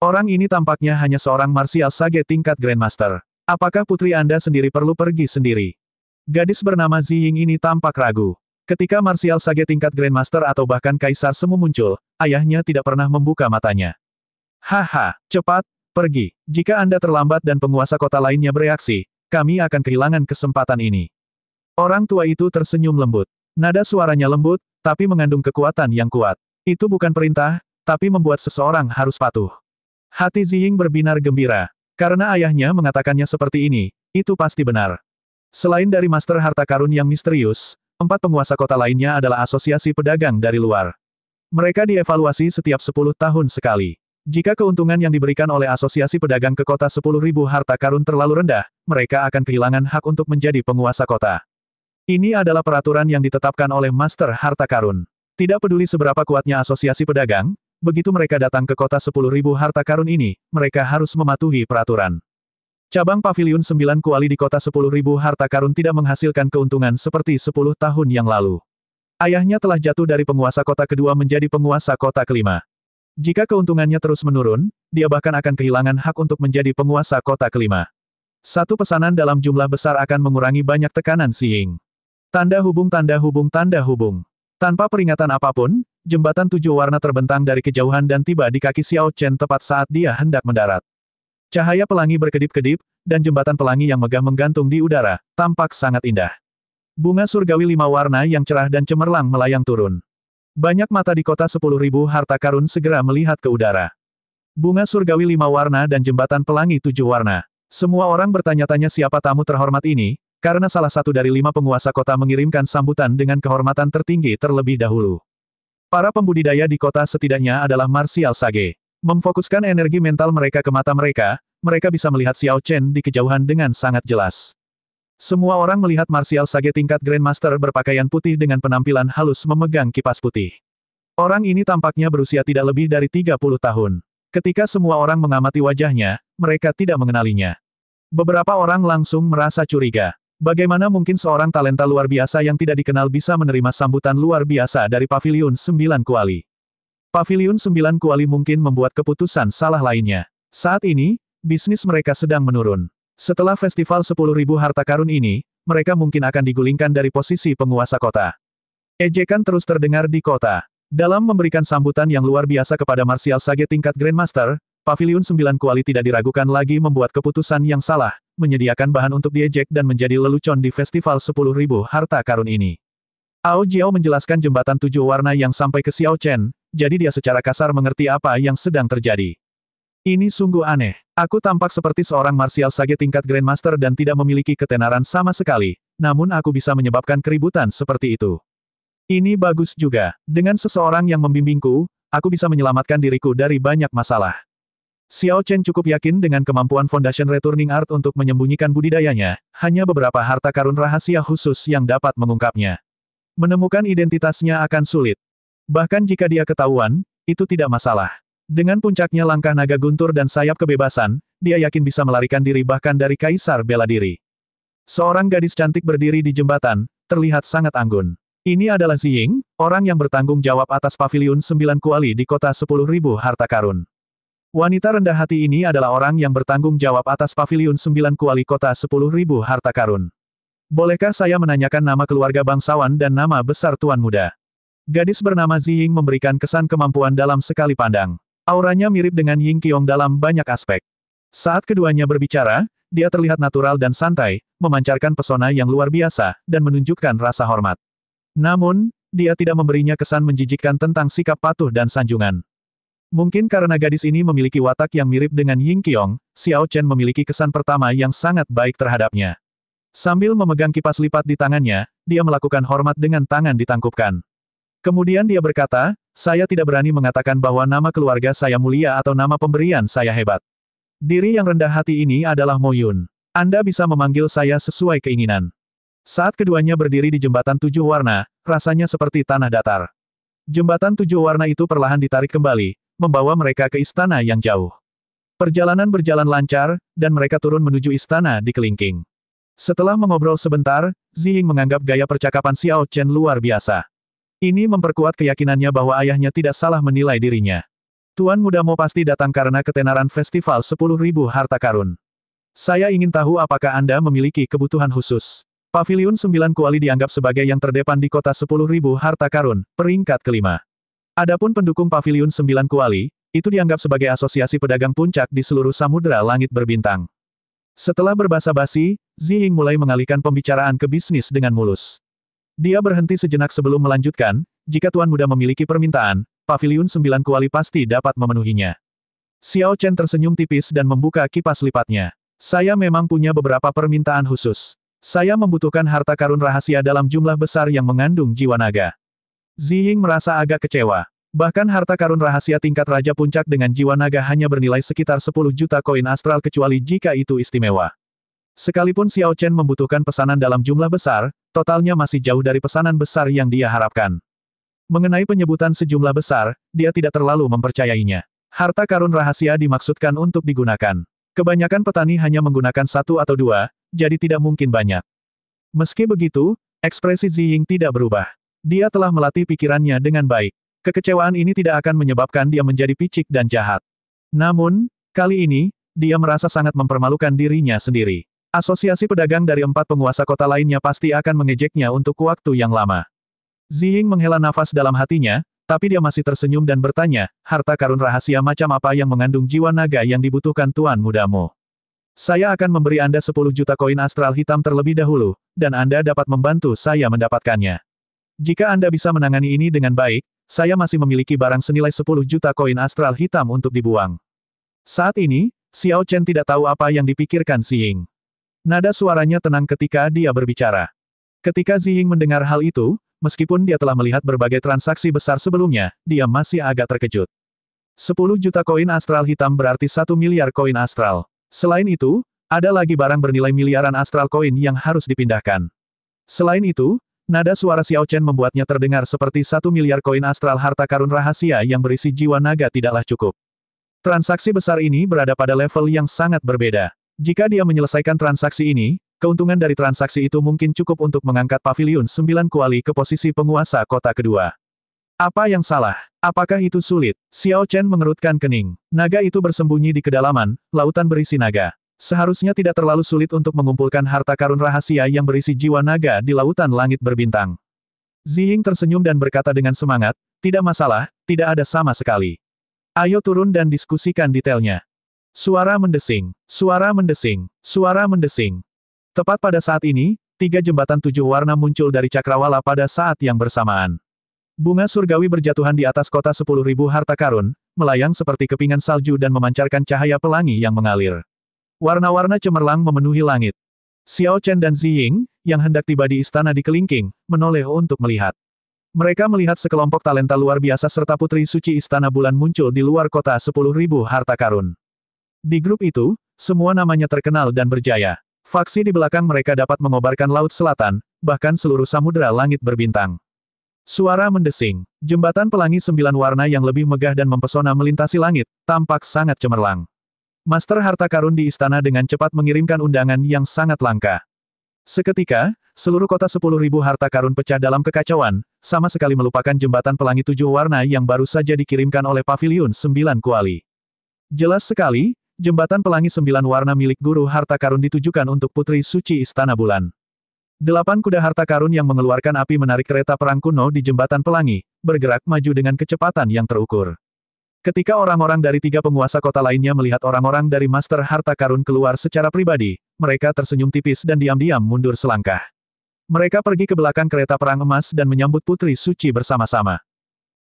Orang ini tampaknya hanya seorang martial sage tingkat Grandmaster. Apakah putri Anda sendiri perlu pergi sendiri? Gadis bernama Ziying ini tampak ragu. Ketika martial sage tingkat Grandmaster atau bahkan Kaisar Semu muncul, ayahnya tidak pernah membuka matanya. Haha, cepat, pergi. Jika Anda terlambat dan penguasa kota lainnya bereaksi, kami akan kehilangan kesempatan ini. Orang tua itu tersenyum lembut. Nada suaranya lembut, tapi mengandung kekuatan yang kuat. Itu bukan perintah, tapi membuat seseorang harus patuh. Hati Ziying berbinar gembira. Karena ayahnya mengatakannya seperti ini, itu pasti benar. Selain dari Master Harta Karun yang misterius, empat penguasa kota lainnya adalah asosiasi pedagang dari luar. Mereka dievaluasi setiap 10 tahun sekali. Jika keuntungan yang diberikan oleh asosiasi pedagang ke kota 10.000 harta karun terlalu rendah, mereka akan kehilangan hak untuk menjadi penguasa kota. Ini adalah peraturan yang ditetapkan oleh Master Harta Karun. Tidak peduli seberapa kuatnya asosiasi pedagang, begitu mereka datang ke kota 10.000 harta karun ini, mereka harus mematuhi peraturan. Cabang Paviliun 9 Kuali di kota 10.000 harta karun tidak menghasilkan keuntungan seperti 10 tahun yang lalu. Ayahnya telah jatuh dari penguasa kota kedua menjadi penguasa kota kelima. Jika keuntungannya terus menurun, dia bahkan akan kehilangan hak untuk menjadi penguasa kota kelima. Satu pesanan dalam jumlah besar akan mengurangi banyak tekanan Siing. Tanda hubung tanda hubung tanda hubung. Tanpa peringatan apapun, jembatan tujuh warna terbentang dari kejauhan dan tiba di kaki Xiao Chen tepat saat dia hendak mendarat. Cahaya pelangi berkedip-kedip, dan jembatan pelangi yang megah menggantung di udara, tampak sangat indah. Bunga surgawi lima warna yang cerah dan cemerlang melayang turun. Banyak mata di kota sepuluh ribu harta karun segera melihat ke udara. Bunga surgawi lima warna dan jembatan pelangi tujuh warna. Semua orang bertanya-tanya siapa tamu terhormat ini, karena salah satu dari lima penguasa kota mengirimkan sambutan dengan kehormatan tertinggi terlebih dahulu. Para pembudidaya di kota setidaknya adalah Martial Sage. Memfokuskan energi mental mereka ke mata mereka, mereka bisa melihat Xiao Chen di kejauhan dengan sangat jelas. Semua orang melihat Martial Sage tingkat Grandmaster berpakaian putih dengan penampilan halus memegang kipas putih. Orang ini tampaknya berusia tidak lebih dari 30 tahun. Ketika semua orang mengamati wajahnya, mereka tidak mengenalinya. Beberapa orang langsung merasa curiga. Bagaimana mungkin seorang talenta luar biasa yang tidak dikenal bisa menerima sambutan luar biasa dari Paviliun Sembilan Kuali? Paviliun Sembilan Kuali mungkin membuat keputusan salah lainnya. Saat ini, bisnis mereka sedang menurun. Setelah festival 10.000 harta karun ini, mereka mungkin akan digulingkan dari posisi penguasa kota. Ejekan terus terdengar di kota. Dalam memberikan sambutan yang luar biasa kepada Martial Sage tingkat Grandmaster, Pavilion 9 Kuali tidak diragukan lagi membuat keputusan yang salah, menyediakan bahan untuk diejek dan menjadi lelucon di festival 10.000 harta karun ini. Ao Jiao menjelaskan jembatan tujuh warna yang sampai ke Xiao Chen, jadi dia secara kasar mengerti apa yang sedang terjadi. Ini sungguh aneh. Aku tampak seperti seorang martial sage tingkat Grandmaster dan tidak memiliki ketenaran sama sekali, namun aku bisa menyebabkan keributan seperti itu. Ini bagus juga. Dengan seseorang yang membimbingku, aku bisa menyelamatkan diriku dari banyak masalah. Xiao Chen cukup yakin dengan kemampuan Foundation Returning Art untuk menyembunyikan budidayanya, hanya beberapa harta karun rahasia khusus yang dapat mengungkapnya. Menemukan identitasnya akan sulit. Bahkan jika dia ketahuan, itu tidak masalah. Dengan puncaknya langkah naga guntur dan sayap kebebasan, dia yakin bisa melarikan diri bahkan dari kaisar bela diri. Seorang gadis cantik berdiri di jembatan, terlihat sangat anggun. Ini adalah Ziying, orang yang bertanggung jawab atas paviliun Sembilan kuali di kota Sepuluh Ribu harta karun. Wanita rendah hati ini adalah orang yang bertanggung jawab atas paviliun Sembilan kuali kota Sepuluh Ribu harta karun. Bolehkah saya menanyakan nama keluarga bangsawan dan nama besar tuan muda? Gadis bernama Ziying memberikan kesan kemampuan dalam sekali pandang. Auranya mirip dengan Ying Qiong dalam banyak aspek. Saat keduanya berbicara, dia terlihat natural dan santai, memancarkan pesona yang luar biasa, dan menunjukkan rasa hormat. Namun, dia tidak memberinya kesan menjijikkan tentang sikap patuh dan sanjungan. Mungkin karena gadis ini memiliki watak yang mirip dengan Ying Qiong, Xiao Chen memiliki kesan pertama yang sangat baik terhadapnya. Sambil memegang kipas lipat di tangannya, dia melakukan hormat dengan tangan ditangkupkan. Kemudian dia berkata, saya tidak berani mengatakan bahwa nama keluarga saya mulia atau nama pemberian saya hebat. Diri yang rendah hati ini adalah Moyun. Anda bisa memanggil saya sesuai keinginan. Saat keduanya berdiri di jembatan tujuh warna, rasanya seperti tanah datar. Jembatan tujuh warna itu perlahan ditarik kembali, membawa mereka ke istana yang jauh. Perjalanan berjalan lancar, dan mereka turun menuju istana di Kelingking. Setelah mengobrol sebentar, Ziying menganggap gaya percakapan Xiao Chen luar biasa. Ini memperkuat keyakinannya bahwa ayahnya tidak salah menilai dirinya. Tuan muda Mo pasti datang karena ketenaran festival 10.000 harta karun. Saya ingin tahu apakah Anda memiliki kebutuhan khusus. Paviliun 9 Kuali dianggap sebagai yang terdepan di kota 10.000 harta karun, peringkat kelima. Adapun pendukung Paviliun 9 Kuali, itu dianggap sebagai asosiasi pedagang puncak di seluruh samudera langit berbintang. Setelah berbahasa basi, Ying mulai mengalihkan pembicaraan ke bisnis dengan mulus. Dia berhenti sejenak sebelum melanjutkan, jika Tuan Muda memiliki permintaan, Paviliun Sembilan Kuali pasti dapat memenuhinya. Xiao Chen tersenyum tipis dan membuka kipas lipatnya. Saya memang punya beberapa permintaan khusus. Saya membutuhkan harta karun rahasia dalam jumlah besar yang mengandung jiwa naga. Ziying merasa agak kecewa. Bahkan harta karun rahasia tingkat Raja Puncak dengan jiwa naga hanya bernilai sekitar 10 juta koin astral kecuali jika itu istimewa. Sekalipun Xiao Chen membutuhkan pesanan dalam jumlah besar, totalnya masih jauh dari pesanan besar yang dia harapkan. Mengenai penyebutan sejumlah besar, dia tidak terlalu mempercayainya. Harta karun rahasia dimaksudkan untuk digunakan. Kebanyakan petani hanya menggunakan satu atau dua, jadi tidak mungkin banyak. Meski begitu, ekspresi Ying tidak berubah. Dia telah melatih pikirannya dengan baik. Kekecewaan ini tidak akan menyebabkan dia menjadi picik dan jahat. Namun, kali ini, dia merasa sangat mempermalukan dirinya sendiri. Asosiasi pedagang dari empat penguasa kota lainnya pasti akan mengejeknya untuk waktu yang lama. Ziying menghela nafas dalam hatinya, tapi dia masih tersenyum dan bertanya, harta karun rahasia macam apa yang mengandung jiwa naga yang dibutuhkan tuan mudamu? Saya akan memberi Anda 10 juta koin astral hitam terlebih dahulu, dan Anda dapat membantu saya mendapatkannya. Jika Anda bisa menangani ini dengan baik, saya masih memiliki barang senilai 10 juta koin astral hitam untuk dibuang. Saat ini, Xiao Chen tidak tahu apa yang dipikirkan Xi Ying. Nada suaranya tenang ketika dia berbicara. Ketika Ziying mendengar hal itu, meskipun dia telah melihat berbagai transaksi besar sebelumnya, dia masih agak terkejut. 10 juta koin astral hitam berarti 1 miliar koin astral. Selain itu, ada lagi barang bernilai miliaran astral koin yang harus dipindahkan. Selain itu, nada suara Xiao Chen membuatnya terdengar seperti 1 miliar koin astral harta karun rahasia yang berisi jiwa naga tidaklah cukup. Transaksi besar ini berada pada level yang sangat berbeda. Jika dia menyelesaikan transaksi ini, keuntungan dari transaksi itu mungkin cukup untuk mengangkat pavilion 9 kuali ke posisi penguasa kota kedua. Apa yang salah? Apakah itu sulit? Xiao Chen mengerutkan kening. Naga itu bersembunyi di kedalaman, lautan berisi naga. Seharusnya tidak terlalu sulit untuk mengumpulkan harta karun rahasia yang berisi jiwa naga di lautan langit berbintang. Ziying tersenyum dan berkata dengan semangat, tidak masalah, tidak ada sama sekali. Ayo turun dan diskusikan detailnya. Suara mendesing, suara mendesing, suara mendesing. Tepat pada saat ini, tiga jembatan tujuh warna muncul dari cakrawala pada saat yang bersamaan. Bunga surgawi berjatuhan di atas kota sepuluh ribu harta karun, melayang seperti kepingan salju dan memancarkan cahaya pelangi yang mengalir. Warna-warna cemerlang memenuhi langit. Xiao Chen dan Zi Ying, yang hendak tiba di istana di Kelingking, menoleh untuk melihat. Mereka melihat sekelompok talenta luar biasa serta putri suci istana bulan muncul di luar kota sepuluh ribu harta karun. Di grup itu, semua namanya terkenal dan berjaya. Faksi di belakang mereka dapat mengobarkan Laut Selatan, bahkan seluruh samudera langit berbintang. Suara mendesing, jembatan pelangi sembilan warna yang lebih megah dan mempesona melintasi langit, tampak sangat cemerlang. Master harta karun di istana dengan cepat mengirimkan undangan yang sangat langka. Seketika, seluruh kota sepuluh ribu harta karun pecah dalam kekacauan, sama sekali melupakan jembatan pelangi tujuh warna yang baru saja dikirimkan oleh pavilion sembilan kuali. Jelas sekali, Jembatan Pelangi Sembilan Warna milik Guru Harta Karun ditujukan untuk Putri Suci Istana Bulan. Delapan kuda harta karun yang mengeluarkan api menarik kereta perang kuno di Jembatan Pelangi, bergerak maju dengan kecepatan yang terukur. Ketika orang-orang dari tiga penguasa kota lainnya melihat orang-orang dari Master Harta Karun keluar secara pribadi, mereka tersenyum tipis dan diam-diam mundur selangkah. Mereka pergi ke belakang kereta perang emas dan menyambut Putri Suci bersama-sama.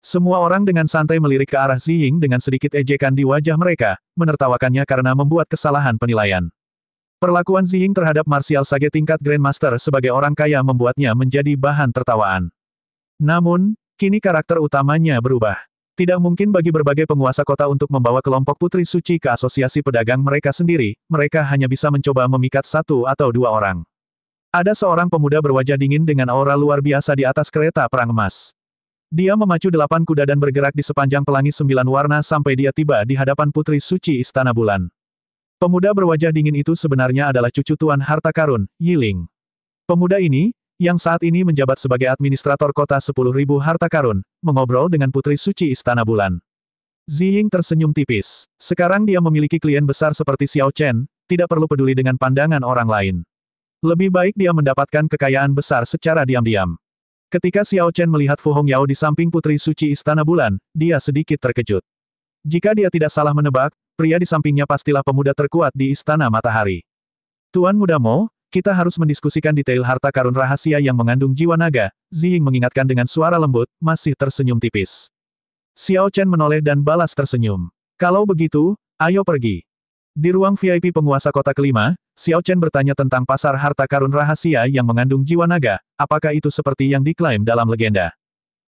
Semua orang dengan santai melirik ke arah Ziying dengan sedikit ejekan di wajah mereka, menertawakannya karena membuat kesalahan penilaian. Perlakuan Ziying terhadap Martial Sage tingkat Grandmaster sebagai orang kaya membuatnya menjadi bahan tertawaan. Namun, kini karakter utamanya berubah. Tidak mungkin bagi berbagai penguasa kota untuk membawa kelompok putri suci ke asosiasi pedagang mereka sendiri, mereka hanya bisa mencoba memikat satu atau dua orang. Ada seorang pemuda berwajah dingin dengan aura luar biasa di atas kereta perang emas. Dia memacu delapan kuda dan bergerak di sepanjang pelangi sembilan warna sampai dia tiba di hadapan Putri Suci Istana Bulan. Pemuda berwajah dingin itu sebenarnya adalah cucu Tuan Harta Karun, Yiling. Pemuda ini, yang saat ini menjabat sebagai administrator kota sepuluh ribu Harta Karun, mengobrol dengan Putri Suci Istana Bulan. Ziying tersenyum tipis. Sekarang dia memiliki klien besar seperti Xiao Chen, tidak perlu peduli dengan pandangan orang lain. Lebih baik dia mendapatkan kekayaan besar secara diam-diam. Ketika Xiao Chen melihat Fu Hongyao di samping Putri Suci Istana Bulan, dia sedikit terkejut. Jika dia tidak salah menebak, pria di sampingnya pastilah pemuda terkuat di Istana Matahari. Tuan Muda Mo, kita harus mendiskusikan detail harta karun rahasia yang mengandung jiwa naga, Ziying mengingatkan dengan suara lembut, masih tersenyum tipis. Xiao Chen menoleh dan balas tersenyum. Kalau begitu, ayo pergi. Di ruang VIP penguasa kota kelima, Xiao Chen bertanya tentang pasar harta karun rahasia yang mengandung jiwa naga, apakah itu seperti yang diklaim dalam legenda.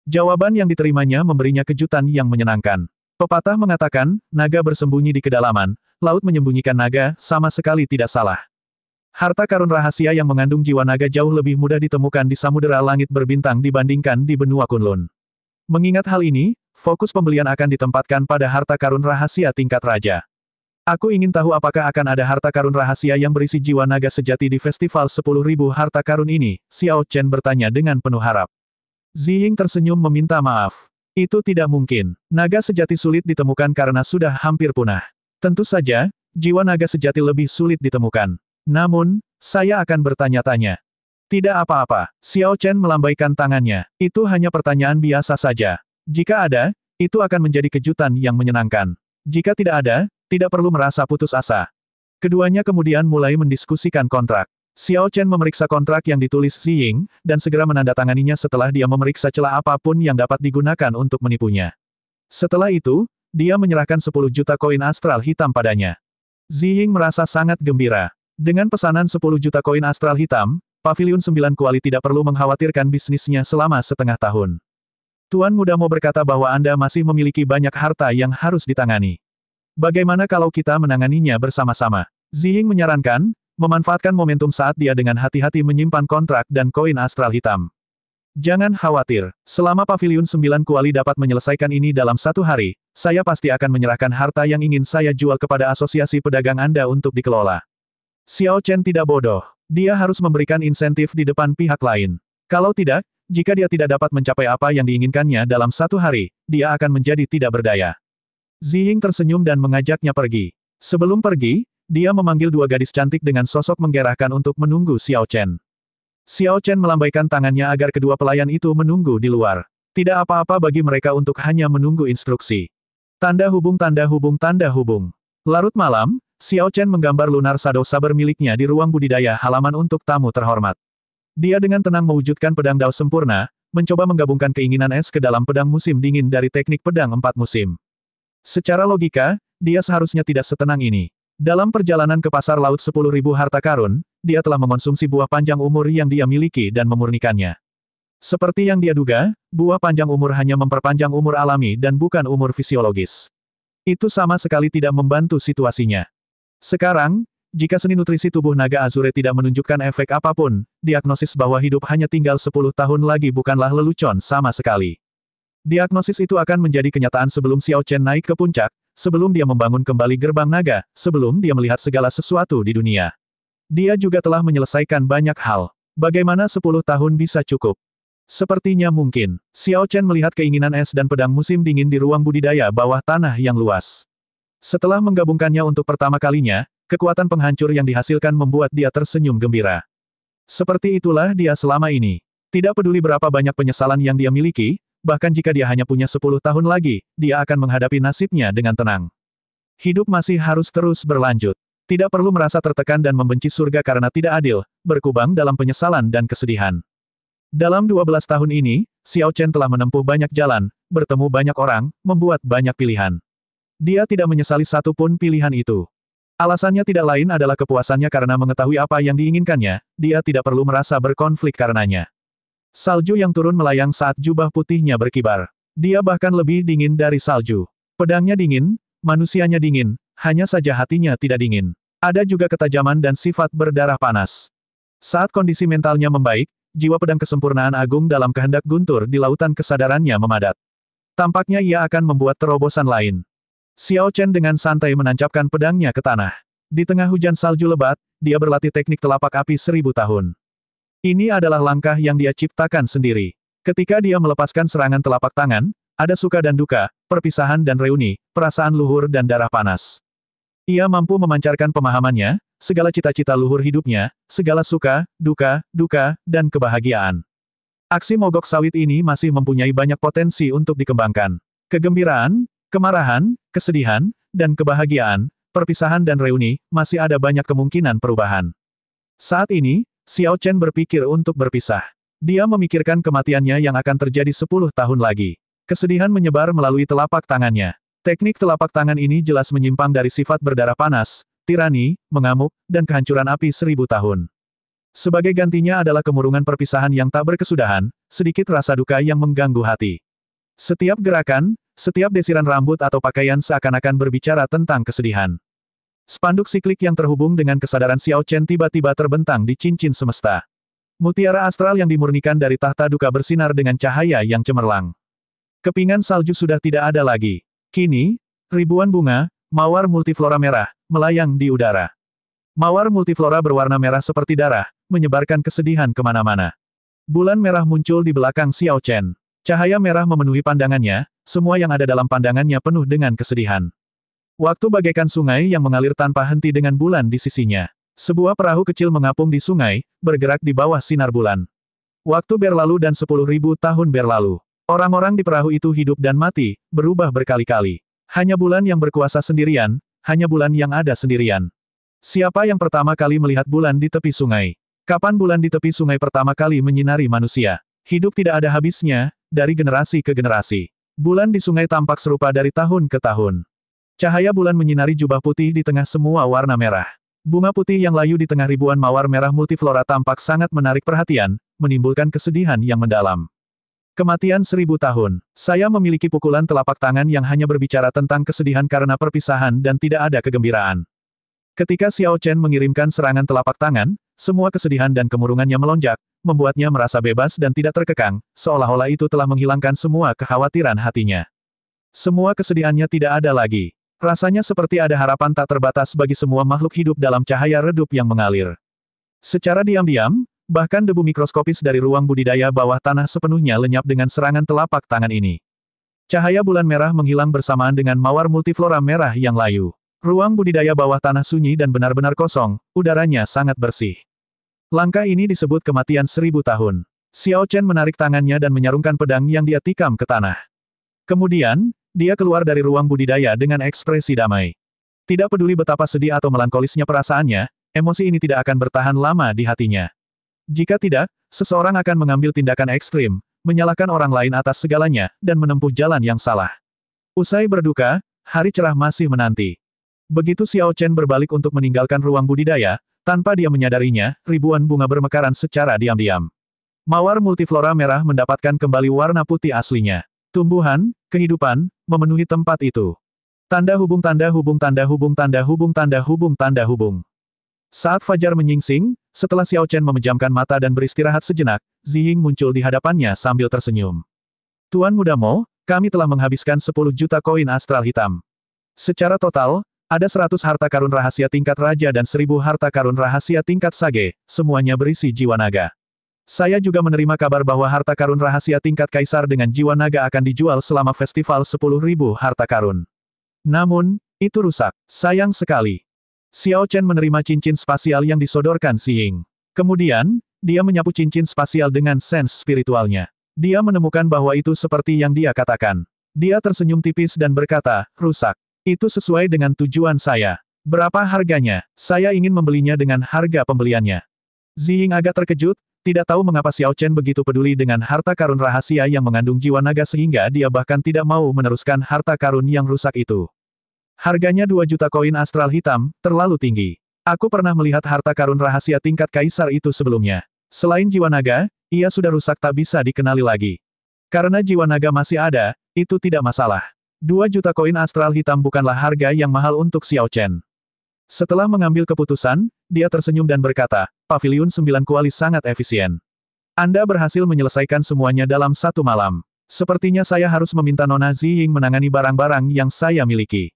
Jawaban yang diterimanya memberinya kejutan yang menyenangkan. Pepatah mengatakan, naga bersembunyi di kedalaman, laut menyembunyikan naga, sama sekali tidak salah. Harta karun rahasia yang mengandung jiwa naga jauh lebih mudah ditemukan di samudera langit berbintang dibandingkan di benua Kunlun. Mengingat hal ini, fokus pembelian akan ditempatkan pada harta karun rahasia tingkat raja. Aku ingin tahu apakah akan ada harta karun rahasia yang berisi jiwa naga sejati di festival 10.000 harta karun ini, Xiao Chen bertanya dengan penuh harap. Ziying tersenyum meminta maaf. Itu tidak mungkin. Naga sejati sulit ditemukan karena sudah hampir punah. Tentu saja, jiwa naga sejati lebih sulit ditemukan. Namun, saya akan bertanya-tanya. Tidak apa-apa, Xiao Chen melambaikan tangannya. Itu hanya pertanyaan biasa saja. Jika ada, itu akan menjadi kejutan yang menyenangkan. Jika tidak ada, tidak perlu merasa putus asa. Keduanya kemudian mulai mendiskusikan kontrak. Xiao Chen memeriksa kontrak yang ditulis Xi Ying, dan segera menandatanganinya setelah dia memeriksa celah apapun yang dapat digunakan untuk menipunya. Setelah itu, dia menyerahkan 10 juta koin astral hitam padanya. Xi Ying merasa sangat gembira. Dengan pesanan 10 juta koin astral hitam, Pavilion 9 Kuali tidak perlu mengkhawatirkan bisnisnya selama setengah tahun. Tuan muda mau berkata bahwa Anda masih memiliki banyak harta yang harus ditangani. Bagaimana kalau kita menanganinya bersama-sama? Ziying menyarankan, memanfaatkan momentum saat dia dengan hati-hati menyimpan kontrak dan koin astral hitam. Jangan khawatir, selama Paviliun 9 Kuali dapat menyelesaikan ini dalam satu hari, saya pasti akan menyerahkan harta yang ingin saya jual kepada asosiasi pedagang Anda untuk dikelola. Xiao Chen tidak bodoh, dia harus memberikan insentif di depan pihak lain. Kalau tidak, jika dia tidak dapat mencapai apa yang diinginkannya dalam satu hari, dia akan menjadi tidak berdaya. Ziying tersenyum dan mengajaknya pergi. Sebelum pergi, dia memanggil dua gadis cantik dengan sosok menggerahkan untuk menunggu Xiao Chen. Xiao Chen melambaikan tangannya agar kedua pelayan itu menunggu di luar. Tidak apa-apa bagi mereka untuk hanya menunggu instruksi. Tanda hubung tanda hubung tanda hubung. Larut malam, Xiao Chen menggambar lunar Sado saber miliknya di ruang budidaya halaman untuk tamu terhormat. Dia dengan tenang mewujudkan pedang dao sempurna, mencoba menggabungkan keinginan es ke dalam pedang musim dingin dari teknik pedang empat musim. Secara logika, dia seharusnya tidak setenang ini. Dalam perjalanan ke pasar laut sepuluh ribu harta karun, dia telah mengonsumsi buah panjang umur yang dia miliki dan memurnikannya. Seperti yang dia duga, buah panjang umur hanya memperpanjang umur alami dan bukan umur fisiologis. Itu sama sekali tidak membantu situasinya. Sekarang, jika seni nutrisi tubuh naga Azure tidak menunjukkan efek apapun, diagnosis bahwa hidup hanya tinggal 10 tahun lagi bukanlah lelucon sama sekali. Diagnosis itu akan menjadi kenyataan sebelum Xiao Chen naik ke puncak, sebelum dia membangun kembali gerbang naga, sebelum dia melihat segala sesuatu di dunia. Dia juga telah menyelesaikan banyak hal. Bagaimana 10 tahun bisa cukup? Sepertinya mungkin. Xiao Chen melihat keinginan es dan pedang musim dingin di ruang budidaya bawah tanah yang luas. Setelah menggabungkannya untuk pertama kalinya, kekuatan penghancur yang dihasilkan membuat dia tersenyum gembira. Seperti itulah dia selama ini. Tidak peduli berapa banyak penyesalan yang dia miliki, bahkan jika dia hanya punya 10 tahun lagi, dia akan menghadapi nasibnya dengan tenang. Hidup masih harus terus berlanjut. Tidak perlu merasa tertekan dan membenci surga karena tidak adil, berkubang dalam penyesalan dan kesedihan. Dalam 12 tahun ini, Xiao Chen telah menempuh banyak jalan, bertemu banyak orang, membuat banyak pilihan. Dia tidak menyesali satu pun pilihan itu. Alasannya tidak lain adalah kepuasannya karena mengetahui apa yang diinginkannya, dia tidak perlu merasa berkonflik karenanya. Salju yang turun melayang saat jubah putihnya berkibar. Dia bahkan lebih dingin dari salju. Pedangnya dingin, manusianya dingin, hanya saja hatinya tidak dingin. Ada juga ketajaman dan sifat berdarah panas. Saat kondisi mentalnya membaik, jiwa pedang kesempurnaan agung dalam kehendak guntur di lautan kesadarannya memadat. Tampaknya ia akan membuat terobosan lain. Xiao Chen dengan santai menancapkan pedangnya ke tanah. Di tengah hujan salju lebat, dia berlatih teknik telapak api seribu tahun. Ini adalah langkah yang dia ciptakan sendiri. Ketika dia melepaskan serangan telapak tangan, ada suka dan duka, perpisahan dan reuni, perasaan luhur dan darah panas. Ia mampu memancarkan pemahamannya, segala cita-cita luhur hidupnya, segala suka, duka, duka, dan kebahagiaan. Aksi mogok sawit ini masih mempunyai banyak potensi untuk dikembangkan. Kegembiraan, kemarahan, kesedihan, dan kebahagiaan, perpisahan dan reuni, masih ada banyak kemungkinan perubahan. Saat ini, Xiao Chen berpikir untuk berpisah. Dia memikirkan kematiannya yang akan terjadi sepuluh tahun lagi. Kesedihan menyebar melalui telapak tangannya. Teknik telapak tangan ini jelas menyimpang dari sifat berdarah panas, tirani, mengamuk, dan kehancuran api seribu tahun. Sebagai gantinya adalah kemurungan perpisahan yang tak berkesudahan, sedikit rasa duka yang mengganggu hati. Setiap gerakan, setiap desiran rambut atau pakaian seakan-akan berbicara tentang kesedihan. Spanduk siklik yang terhubung dengan kesadaran Xiao Chen tiba-tiba terbentang di cincin semesta. Mutiara astral yang dimurnikan dari tahta duka bersinar dengan cahaya yang cemerlang. Kepingan salju sudah tidak ada lagi. Kini, ribuan bunga, mawar multiflora merah, melayang di udara. Mawar multiflora berwarna merah seperti darah, menyebarkan kesedihan kemana-mana. Bulan merah muncul di belakang Xiao Chen. Cahaya merah memenuhi pandangannya, semua yang ada dalam pandangannya penuh dengan kesedihan. Waktu bagaikan sungai yang mengalir tanpa henti dengan bulan di sisinya. Sebuah perahu kecil mengapung di sungai, bergerak di bawah sinar bulan. Waktu berlalu dan sepuluh ribu tahun berlalu. Orang-orang di perahu itu hidup dan mati, berubah berkali-kali. Hanya bulan yang berkuasa sendirian, hanya bulan yang ada sendirian. Siapa yang pertama kali melihat bulan di tepi sungai? Kapan bulan di tepi sungai pertama kali menyinari manusia? Hidup tidak ada habisnya, dari generasi ke generasi. Bulan di sungai tampak serupa dari tahun ke tahun. Cahaya bulan menyinari jubah putih di tengah semua warna merah. Bunga putih yang layu di tengah ribuan mawar merah multiflora tampak sangat menarik perhatian, menimbulkan kesedihan yang mendalam. Kematian seribu tahun. Saya memiliki pukulan telapak tangan yang hanya berbicara tentang kesedihan karena perpisahan dan tidak ada kegembiraan. Ketika Xiao Chen mengirimkan serangan telapak tangan, semua kesedihan dan kemurungannya melonjak, membuatnya merasa bebas dan tidak terkekang, seolah-olah itu telah menghilangkan semua kekhawatiran hatinya. Semua kesedihannya tidak ada lagi. Rasanya seperti ada harapan tak terbatas bagi semua makhluk hidup dalam cahaya redup yang mengalir. Secara diam-diam, bahkan debu mikroskopis dari ruang budidaya bawah tanah sepenuhnya lenyap dengan serangan telapak tangan ini. Cahaya bulan merah menghilang bersamaan dengan mawar multiflora merah yang layu. Ruang budidaya bawah tanah sunyi dan benar-benar kosong, udaranya sangat bersih. Langkah ini disebut kematian seribu tahun. Xiao Chen menarik tangannya dan menyarungkan pedang yang dia tikam ke tanah. Kemudian, dia keluar dari ruang budidaya dengan ekspresi damai. Tidak peduli betapa sedih atau melankolisnya perasaannya, emosi ini tidak akan bertahan lama di hatinya. Jika tidak, seseorang akan mengambil tindakan ekstrim, menyalahkan orang lain atas segalanya, dan menempuh jalan yang salah. Usai berduka, hari cerah masih menanti. Begitu Xiao Chen berbalik untuk meninggalkan ruang budidaya, tanpa dia menyadarinya, ribuan bunga bermekaran secara diam-diam. Mawar multiflora merah mendapatkan kembali warna putih aslinya. Tumbuhan, kehidupan, memenuhi tempat itu. Tanda hubung tanda hubung tanda hubung tanda hubung tanda hubung tanda hubung. Saat Fajar menyingsing, setelah Xiao Chen memejamkan mata dan beristirahat sejenak, Ziying muncul di hadapannya sambil tersenyum. Tuan Muda Mo, kami telah menghabiskan 10 juta koin astral hitam. Secara total, ada 100 harta karun rahasia tingkat raja dan 1000 harta karun rahasia tingkat sage, semuanya berisi jiwa naga. Saya juga menerima kabar bahwa harta karun rahasia tingkat kaisar dengan jiwa naga akan dijual selama festival 10.000 harta karun. Namun, itu rusak. Sayang sekali. Xiao Chen menerima cincin spasial yang disodorkan Si Ying. Kemudian, dia menyapu cincin spasial dengan sens spiritualnya. Dia menemukan bahwa itu seperti yang dia katakan. Dia tersenyum tipis dan berkata, rusak. Itu sesuai dengan tujuan saya. Berapa harganya? Saya ingin membelinya dengan harga pembeliannya. Ziying agak terkejut, tidak tahu mengapa Xiao Chen begitu peduli dengan harta karun rahasia yang mengandung jiwa naga sehingga dia bahkan tidak mau meneruskan harta karun yang rusak itu. Harganya 2 juta koin astral hitam, terlalu tinggi. Aku pernah melihat harta karun rahasia tingkat kaisar itu sebelumnya. Selain jiwa naga, ia sudah rusak tak bisa dikenali lagi. Karena jiwa naga masih ada, itu tidak masalah. 2 juta koin astral hitam bukanlah harga yang mahal untuk Xiao Chen. Setelah mengambil keputusan, dia tersenyum dan berkata, Pavilion sembilan Kuali sangat efisien. Anda berhasil menyelesaikan semuanya dalam satu malam. Sepertinya saya harus meminta Nona Ziying menangani barang-barang yang saya miliki.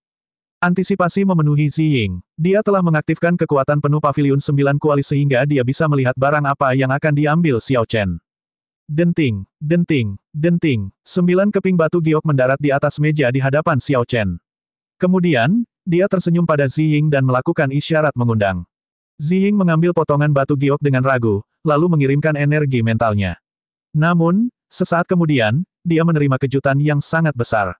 Antisipasi memenuhi Ziying. Dia telah mengaktifkan kekuatan penuh Pavilion sembilan Kuali sehingga dia bisa melihat barang apa yang akan diambil Xiao Chen. Denting, denting, denting, sembilan keping batu giok mendarat di atas meja di hadapan Xiao Chen. Kemudian, dia tersenyum pada Ziying dan melakukan isyarat mengundang. Ziying mengambil potongan batu giok dengan ragu, lalu mengirimkan energi mentalnya. Namun, sesaat kemudian, dia menerima kejutan yang sangat besar.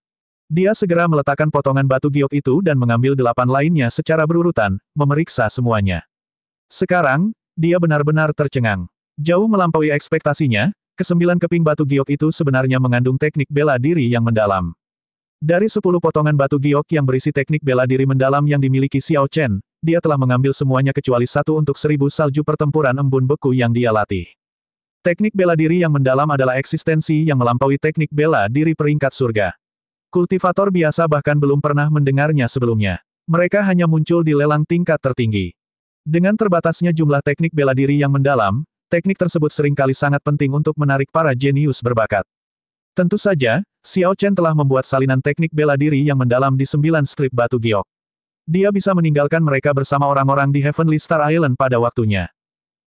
Dia segera meletakkan potongan batu giok itu dan mengambil delapan lainnya secara berurutan, memeriksa semuanya. Sekarang, dia benar-benar tercengang. Jauh melampaui ekspektasinya, kesembilan keping batu giok itu sebenarnya mengandung teknik bela diri yang mendalam. Dari sepuluh potongan batu giok yang berisi teknik bela diri mendalam yang dimiliki Xiao Chen, dia telah mengambil semuanya kecuali satu untuk seribu salju pertempuran embun beku yang dia latih. Teknik bela diri yang mendalam adalah eksistensi yang melampaui teknik bela diri peringkat surga. Kultivator biasa bahkan belum pernah mendengarnya sebelumnya. Mereka hanya muncul di lelang tingkat tertinggi. Dengan terbatasnya jumlah teknik bela diri yang mendalam, teknik tersebut seringkali sangat penting untuk menarik para jenius berbakat. Tentu saja, Xiao Chen telah membuat salinan teknik bela diri yang mendalam di sembilan strip batu giok. Dia bisa meninggalkan mereka bersama orang-orang di Heavenly Star Island pada waktunya.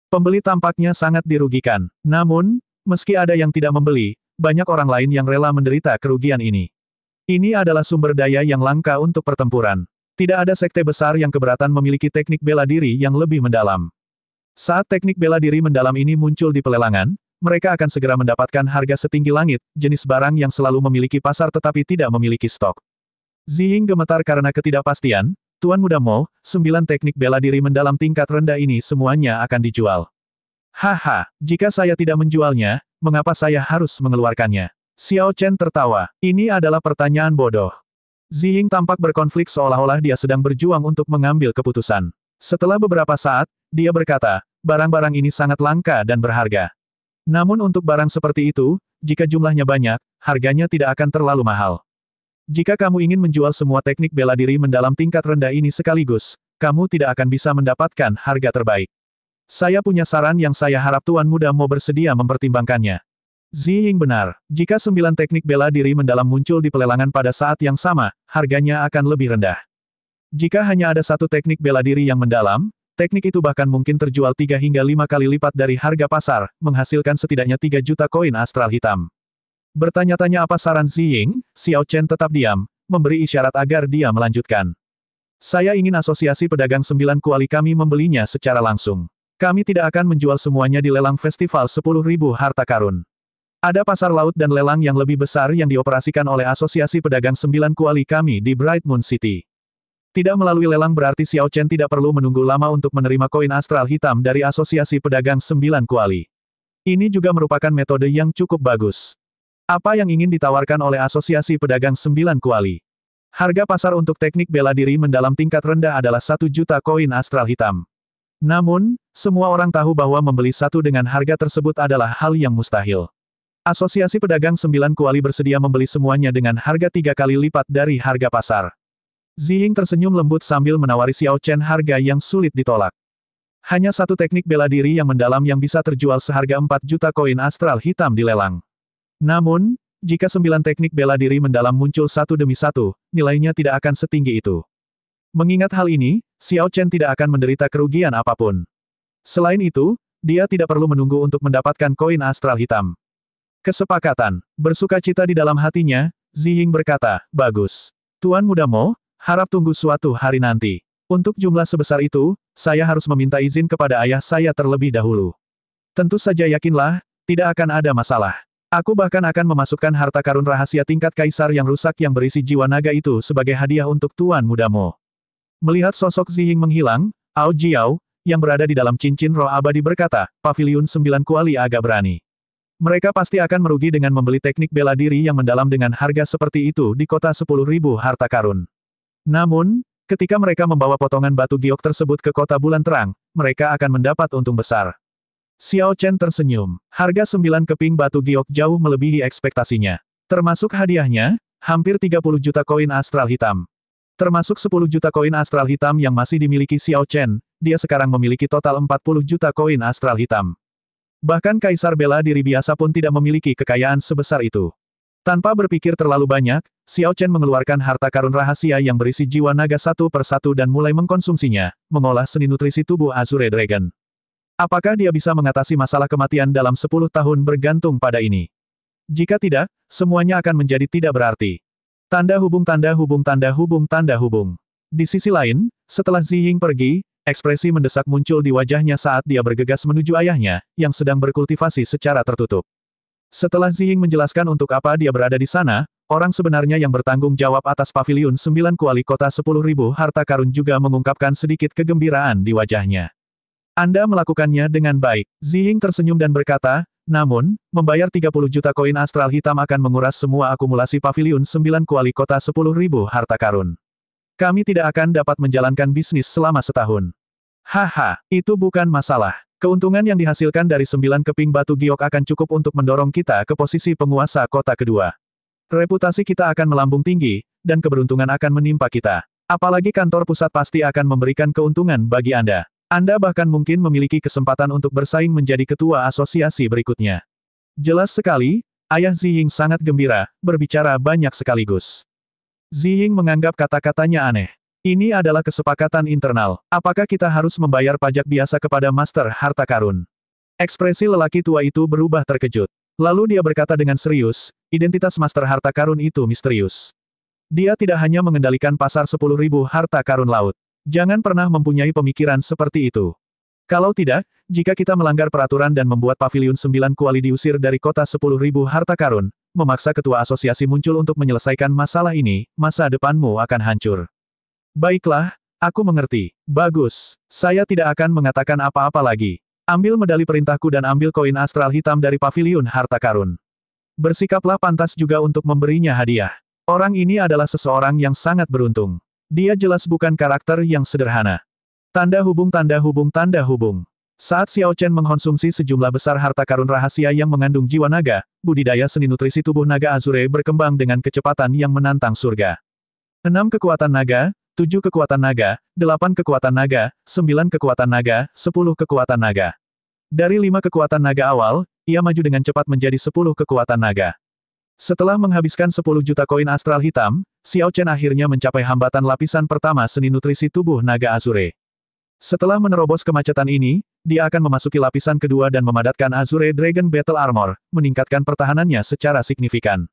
Pembeli tampaknya sangat dirugikan. Namun, meski ada yang tidak membeli, banyak orang lain yang rela menderita kerugian ini. Ini adalah sumber daya yang langka untuk pertempuran. Tidak ada sekte besar yang keberatan memiliki teknik bela diri yang lebih mendalam. Saat teknik bela diri mendalam ini muncul di pelelangan, mereka akan segera mendapatkan harga setinggi langit, jenis barang yang selalu memiliki pasar tetapi tidak memiliki stok. Ziying gemetar karena ketidakpastian, Tuan Muda Mo, sembilan teknik bela diri mendalam tingkat rendah ini semuanya akan dijual. Haha, jika saya tidak menjualnya, mengapa saya harus mengeluarkannya? Xiao Chen tertawa. Ini adalah pertanyaan bodoh. Ziying tampak berkonflik seolah-olah dia sedang berjuang untuk mengambil keputusan. Setelah beberapa saat, dia berkata, barang-barang ini sangat langka dan berharga. Namun untuk barang seperti itu, jika jumlahnya banyak, harganya tidak akan terlalu mahal. Jika kamu ingin menjual semua teknik bela diri mendalam tingkat rendah ini sekaligus, kamu tidak akan bisa mendapatkan harga terbaik. Saya punya saran yang saya harap Tuan Muda mau bersedia mempertimbangkannya. Ziying benar, jika sembilan teknik bela diri mendalam muncul di pelelangan pada saat yang sama, harganya akan lebih rendah. Jika hanya ada satu teknik bela diri yang mendalam, teknik itu bahkan mungkin terjual tiga hingga lima kali lipat dari harga pasar, menghasilkan setidaknya tiga juta koin astral hitam. Bertanya-tanya apa saran Xi Ying, Xiao Chen tetap diam, memberi isyarat agar dia melanjutkan. Saya ingin asosiasi pedagang sembilan kuali kami membelinya secara langsung. Kami tidak akan menjual semuanya di lelang festival sepuluh ribu harta karun. Ada pasar laut dan lelang yang lebih besar yang dioperasikan oleh asosiasi pedagang sembilan kuali kami di Bright Moon City. Tidak melalui lelang berarti Xiao Chen tidak perlu menunggu lama untuk menerima koin astral hitam dari Asosiasi Pedagang Sembilan Kuali. Ini juga merupakan metode yang cukup bagus. Apa yang ingin ditawarkan oleh Asosiasi Pedagang Sembilan Kuali? Harga pasar untuk teknik bela diri mendalam tingkat rendah adalah 1 juta koin astral hitam. Namun, semua orang tahu bahwa membeli satu dengan harga tersebut adalah hal yang mustahil. Asosiasi Pedagang Sembilan Kuali bersedia membeli semuanya dengan harga tiga kali lipat dari harga pasar. Ziying tersenyum lembut sambil menawari Xiao Chen harga yang sulit ditolak. Hanya satu teknik bela diri yang mendalam yang bisa terjual seharga 4 juta koin astral hitam dilelang. Namun, jika sembilan teknik bela diri mendalam muncul satu demi satu, nilainya tidak akan setinggi itu. Mengingat hal ini, Xiao Chen tidak akan menderita kerugian apapun. Selain itu, dia tidak perlu menunggu untuk mendapatkan koin astral hitam. Kesepakatan, bersuka cita di dalam hatinya, Ziying berkata, bagus. Tuan muda Mo, harap tunggu suatu hari nanti. Untuk jumlah sebesar itu, saya harus meminta izin kepada ayah saya terlebih dahulu. Tentu saja yakinlah, tidak akan ada masalah. Aku bahkan akan memasukkan harta karun rahasia tingkat kaisar yang rusak yang berisi jiwa naga itu sebagai hadiah untuk tuan mudamu. Melihat sosok Ziying menghilang, Ao Jiao, yang berada di dalam cincin roh abadi berkata, Paviliun Sembilan Kuali agak berani. Mereka pasti akan merugi dengan membeli teknik bela diri yang mendalam dengan harga seperti itu di kota sepuluh ribu harta karun. Namun, ketika mereka membawa potongan batu giok tersebut ke kota bulan terang, mereka akan mendapat untung besar. Xiao Chen tersenyum. Harga sembilan keping batu giok jauh melebihi ekspektasinya. Termasuk hadiahnya, hampir 30 juta koin astral hitam. Termasuk 10 juta koin astral hitam yang masih dimiliki Xiao Chen, dia sekarang memiliki total 40 juta koin astral hitam. Bahkan Kaisar Bela Diri biasa pun tidak memiliki kekayaan sebesar itu. Tanpa berpikir terlalu banyak, Xiao Chen mengeluarkan harta karun rahasia yang berisi jiwa naga satu persatu dan mulai mengkonsumsinya, mengolah seni nutrisi tubuh Azure Dragon. Apakah dia bisa mengatasi masalah kematian dalam 10 tahun bergantung pada ini? Jika tidak, semuanya akan menjadi tidak berarti. Tanda hubung tanda hubung tanda hubung tanda hubung. Di sisi lain, setelah Zi Ying pergi, ekspresi mendesak muncul di wajahnya saat dia bergegas menuju ayahnya, yang sedang berkultivasi secara tertutup. Setelah Zi Ying menjelaskan untuk apa dia berada di sana, orang sebenarnya yang bertanggung jawab atas paviliun 9 kuali kota 10.000 harta karun juga mengungkapkan sedikit kegembiraan di wajahnya. Anda melakukannya dengan baik. Ziying tersenyum dan berkata, namun, membayar 30 juta koin astral hitam akan menguras semua akumulasi pavilion 9 kuali kota 10 ribu harta karun. Kami tidak akan dapat menjalankan bisnis selama setahun. Haha, itu bukan masalah. Keuntungan yang dihasilkan dari sembilan keping batu giok akan cukup untuk mendorong kita ke posisi penguasa kota kedua. Reputasi kita akan melambung tinggi, dan keberuntungan akan menimpa kita. Apalagi kantor pusat pasti akan memberikan keuntungan bagi Anda. Anda bahkan mungkin memiliki kesempatan untuk bersaing menjadi ketua asosiasi berikutnya. Jelas sekali, ayah Ziying sangat gembira, berbicara banyak sekaligus. Ziying menganggap kata-katanya aneh. Ini adalah kesepakatan internal, apakah kita harus membayar pajak biasa kepada Master Harta Karun? Ekspresi lelaki tua itu berubah terkejut. Lalu dia berkata dengan serius, identitas Master Harta Karun itu misterius. Dia tidak hanya mengendalikan pasar 10.000 harta karun laut. Jangan pernah mempunyai pemikiran seperti itu. Kalau tidak, jika kita melanggar peraturan dan membuat Pavilion Sembilan Kuali diusir dari kota sepuluh ribu harta karun, memaksa ketua asosiasi muncul untuk menyelesaikan masalah ini, masa depanmu akan hancur. Baiklah, aku mengerti. Bagus, saya tidak akan mengatakan apa-apa lagi. Ambil medali perintahku dan ambil koin astral hitam dari Pavilion Harta Karun. Bersikaplah pantas juga untuk memberinya hadiah. Orang ini adalah seseorang yang sangat beruntung. Dia jelas bukan karakter yang sederhana. Tanda hubung tanda hubung tanda hubung. Saat Xiao Chen mengkonsumsi sejumlah besar harta karun rahasia yang mengandung jiwa naga, budidaya seni nutrisi tubuh naga Azure berkembang dengan kecepatan yang menantang surga. Enam kekuatan naga, tujuh kekuatan naga, delapan kekuatan naga, sembilan kekuatan naga, sepuluh kekuatan naga. Dari lima kekuatan naga awal, ia maju dengan cepat menjadi sepuluh kekuatan naga. Setelah menghabiskan 10 juta koin astral hitam, Xiao Chen akhirnya mencapai hambatan lapisan pertama seni nutrisi tubuh naga Azure. Setelah menerobos kemacetan ini, dia akan memasuki lapisan kedua dan memadatkan Azure Dragon Battle Armor, meningkatkan pertahanannya secara signifikan.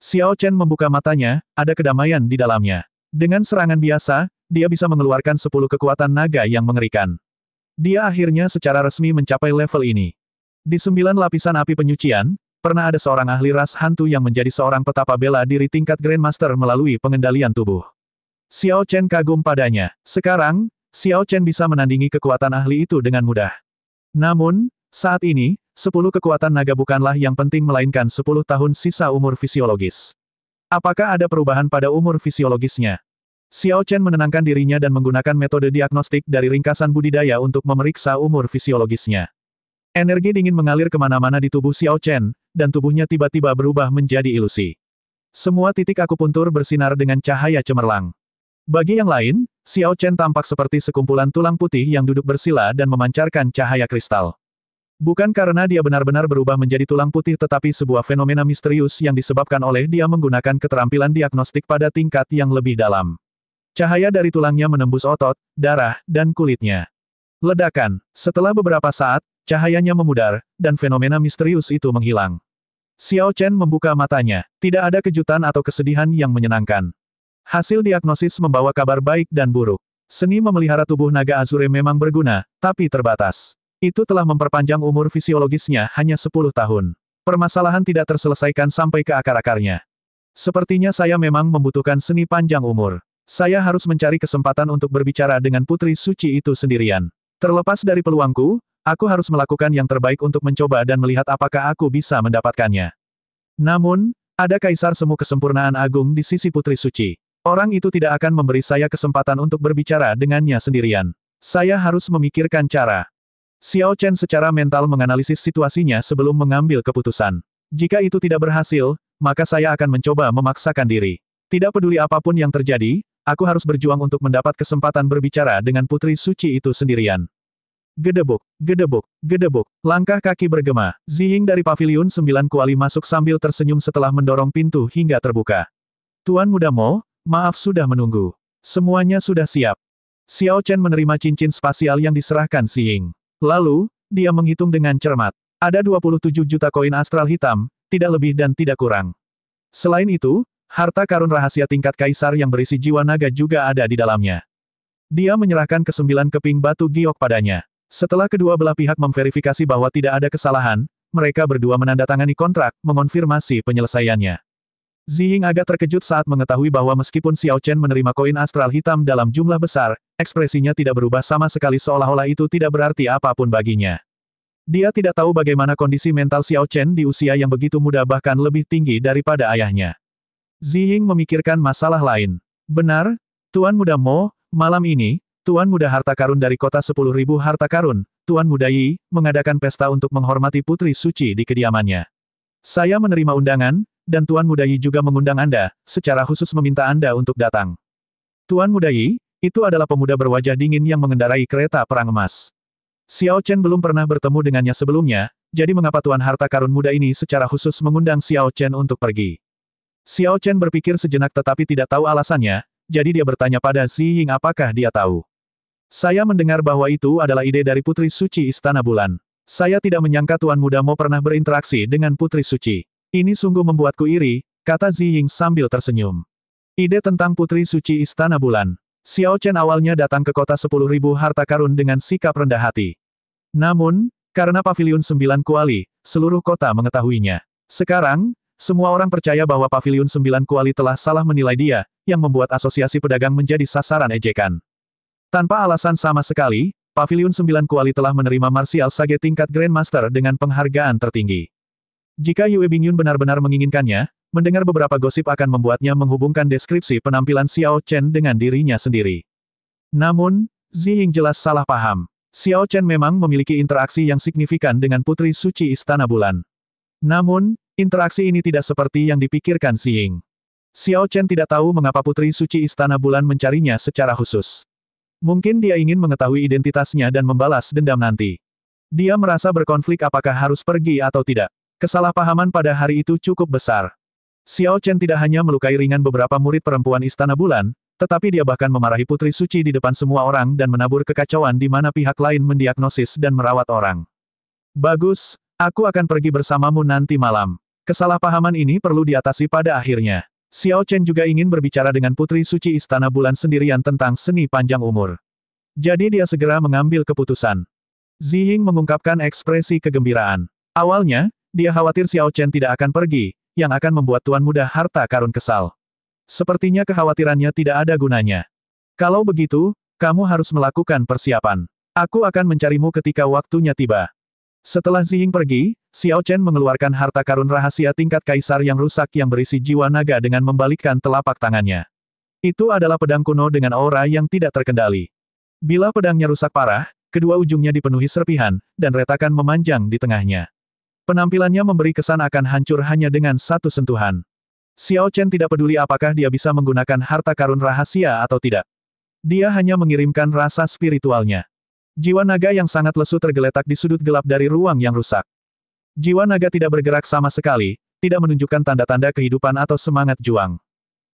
Xiao Chen membuka matanya, ada kedamaian di dalamnya. Dengan serangan biasa, dia bisa mengeluarkan 10 kekuatan naga yang mengerikan. Dia akhirnya secara resmi mencapai level ini. Di sembilan lapisan api penyucian, Pernah ada seorang ahli ras hantu yang menjadi seorang petapa bela diri tingkat Grandmaster melalui pengendalian tubuh. Xiao Chen kagum padanya. Sekarang, Xiao Chen bisa menandingi kekuatan ahli itu dengan mudah. Namun, saat ini, sepuluh kekuatan naga bukanlah yang penting melainkan sepuluh tahun sisa umur fisiologis. Apakah ada perubahan pada umur fisiologisnya? Xiao Chen menenangkan dirinya dan menggunakan metode diagnostik dari ringkasan budidaya untuk memeriksa umur fisiologisnya. Energi dingin mengalir kemana-mana di tubuh Xiao Chen, dan tubuhnya tiba-tiba berubah menjadi ilusi. Semua titik akupuntur bersinar dengan cahaya cemerlang. Bagi yang lain, Xiao Chen tampak seperti sekumpulan tulang putih yang duduk bersila dan memancarkan cahaya kristal. Bukan karena dia benar-benar berubah menjadi tulang putih tetapi sebuah fenomena misterius yang disebabkan oleh dia menggunakan keterampilan diagnostik pada tingkat yang lebih dalam. Cahaya dari tulangnya menembus otot, darah, dan kulitnya. Ledakan. Setelah beberapa saat, cahayanya memudar, dan fenomena misterius itu menghilang. Xiao Chen membuka matanya. Tidak ada kejutan atau kesedihan yang menyenangkan. Hasil diagnosis membawa kabar baik dan buruk. Seni memelihara tubuh naga Azure memang berguna, tapi terbatas. Itu telah memperpanjang umur fisiologisnya hanya 10 tahun. Permasalahan tidak terselesaikan sampai ke akar-akarnya. Sepertinya saya memang membutuhkan seni panjang umur. Saya harus mencari kesempatan untuk berbicara dengan putri suci itu sendirian. Terlepas dari peluangku, Aku harus melakukan yang terbaik untuk mencoba dan melihat apakah aku bisa mendapatkannya. Namun, ada kaisar semu kesempurnaan agung di sisi putri suci. Orang itu tidak akan memberi saya kesempatan untuk berbicara dengannya sendirian. Saya harus memikirkan cara. Xiao Chen secara mental menganalisis situasinya sebelum mengambil keputusan. Jika itu tidak berhasil, maka saya akan mencoba memaksakan diri. Tidak peduli apapun yang terjadi, aku harus berjuang untuk mendapat kesempatan berbicara dengan putri suci itu sendirian. Gedebuk, gedebuk, gedebuk, langkah kaki bergema, Ziying dari paviliun sembilan kuali masuk sambil tersenyum setelah mendorong pintu hingga terbuka. Tuan muda Mo, maaf sudah menunggu. Semuanya sudah siap. Xiao Chen menerima cincin spasial yang diserahkan Ziying. Lalu, dia menghitung dengan cermat. Ada 27 juta koin astral hitam, tidak lebih dan tidak kurang. Selain itu, harta karun rahasia tingkat kaisar yang berisi jiwa naga juga ada di dalamnya. Dia menyerahkan kesembilan keping batu giok padanya. Setelah kedua belah pihak memverifikasi bahwa tidak ada kesalahan, mereka berdua menandatangani kontrak, mengonfirmasi penyelesaiannya. Ziying agak terkejut saat mengetahui bahwa meskipun Xiao Chen menerima koin astral hitam dalam jumlah besar, ekspresinya tidak berubah sama sekali seolah-olah itu tidak berarti apapun baginya. Dia tidak tahu bagaimana kondisi mental Xiao Chen di usia yang begitu muda bahkan lebih tinggi daripada ayahnya. Ziying memikirkan masalah lain. Benar, Tuan Muda Mo, malam ini, Tuan Muda Harta Karun dari kota sepuluh ribu Harta Karun, Tuan Muda Yi, mengadakan pesta untuk menghormati Putri Suci di kediamannya. Saya menerima undangan, dan Tuan Muda Yi juga mengundang Anda, secara khusus meminta Anda untuk datang. Tuan Muda Yi, itu adalah pemuda berwajah dingin yang mengendarai kereta perang emas. Xiao Chen belum pernah bertemu dengannya sebelumnya, jadi mengapa Tuan Harta Karun muda ini secara khusus mengundang Xiao Chen untuk pergi? Xiao Chen berpikir sejenak tetapi tidak tahu alasannya, jadi dia bertanya pada Xi Ying apakah dia tahu. Saya mendengar bahwa itu adalah ide dari Putri Suci Istana Bulan. Saya tidak menyangka Tuan Muda Mo pernah berinteraksi dengan Putri Suci. Ini sungguh membuatku iri, kata Zi Ying sambil tersenyum. Ide tentang Putri Suci Istana Bulan. Xiao Chen awalnya datang ke kota 10.000 harta karun dengan sikap rendah hati. Namun, karena Paviliun Sembilan Kuali, seluruh kota mengetahuinya. Sekarang, semua orang percaya bahwa Paviliun Sembilan Kuali telah salah menilai dia, yang membuat asosiasi pedagang menjadi sasaran ejekan. Tanpa alasan sama sekali, Pavilion 9 Kuali telah menerima Martial Sage tingkat Grandmaster dengan penghargaan tertinggi. Jika Yue Bingyun benar-benar menginginkannya, mendengar beberapa gosip akan membuatnya menghubungkan deskripsi penampilan Xiao Chen dengan dirinya sendiri. Namun, Zi Ying jelas salah paham. Xiao Chen memang memiliki interaksi yang signifikan dengan Putri Suci Istana Bulan. Namun, interaksi ini tidak seperti yang dipikirkan Xi Ying. Xiao Chen tidak tahu mengapa Putri Suci Istana Bulan mencarinya secara khusus. Mungkin dia ingin mengetahui identitasnya dan membalas dendam nanti. Dia merasa berkonflik apakah harus pergi atau tidak. Kesalahpahaman pada hari itu cukup besar. Xiao Chen tidak hanya melukai ringan beberapa murid perempuan Istana Bulan, tetapi dia bahkan memarahi Putri Suci di depan semua orang dan menabur kekacauan di mana pihak lain mendiagnosis dan merawat orang. Bagus, aku akan pergi bersamamu nanti malam. Kesalahpahaman ini perlu diatasi pada akhirnya. Xiao Chen juga ingin berbicara dengan Putri Suci Istana Bulan sendirian tentang seni panjang umur. Jadi dia segera mengambil keputusan. Ziying mengungkapkan ekspresi kegembiraan. Awalnya, dia khawatir Xiao Chen tidak akan pergi, yang akan membuat Tuan Muda Harta Karun kesal. Sepertinya kekhawatirannya tidak ada gunanya. Kalau begitu, kamu harus melakukan persiapan. Aku akan mencarimu ketika waktunya tiba. Setelah Ziying pergi, Xiao Chen mengeluarkan harta karun rahasia tingkat kaisar yang rusak yang berisi jiwa naga dengan membalikkan telapak tangannya. Itu adalah pedang kuno dengan aura yang tidak terkendali. Bila pedangnya rusak parah, kedua ujungnya dipenuhi serpihan, dan retakan memanjang di tengahnya. Penampilannya memberi kesan akan hancur hanya dengan satu sentuhan. Xiao Chen tidak peduli apakah dia bisa menggunakan harta karun rahasia atau tidak. Dia hanya mengirimkan rasa spiritualnya. Jiwa naga yang sangat lesu tergeletak di sudut gelap dari ruang yang rusak. Jiwa naga tidak bergerak sama sekali, tidak menunjukkan tanda-tanda kehidupan atau semangat juang.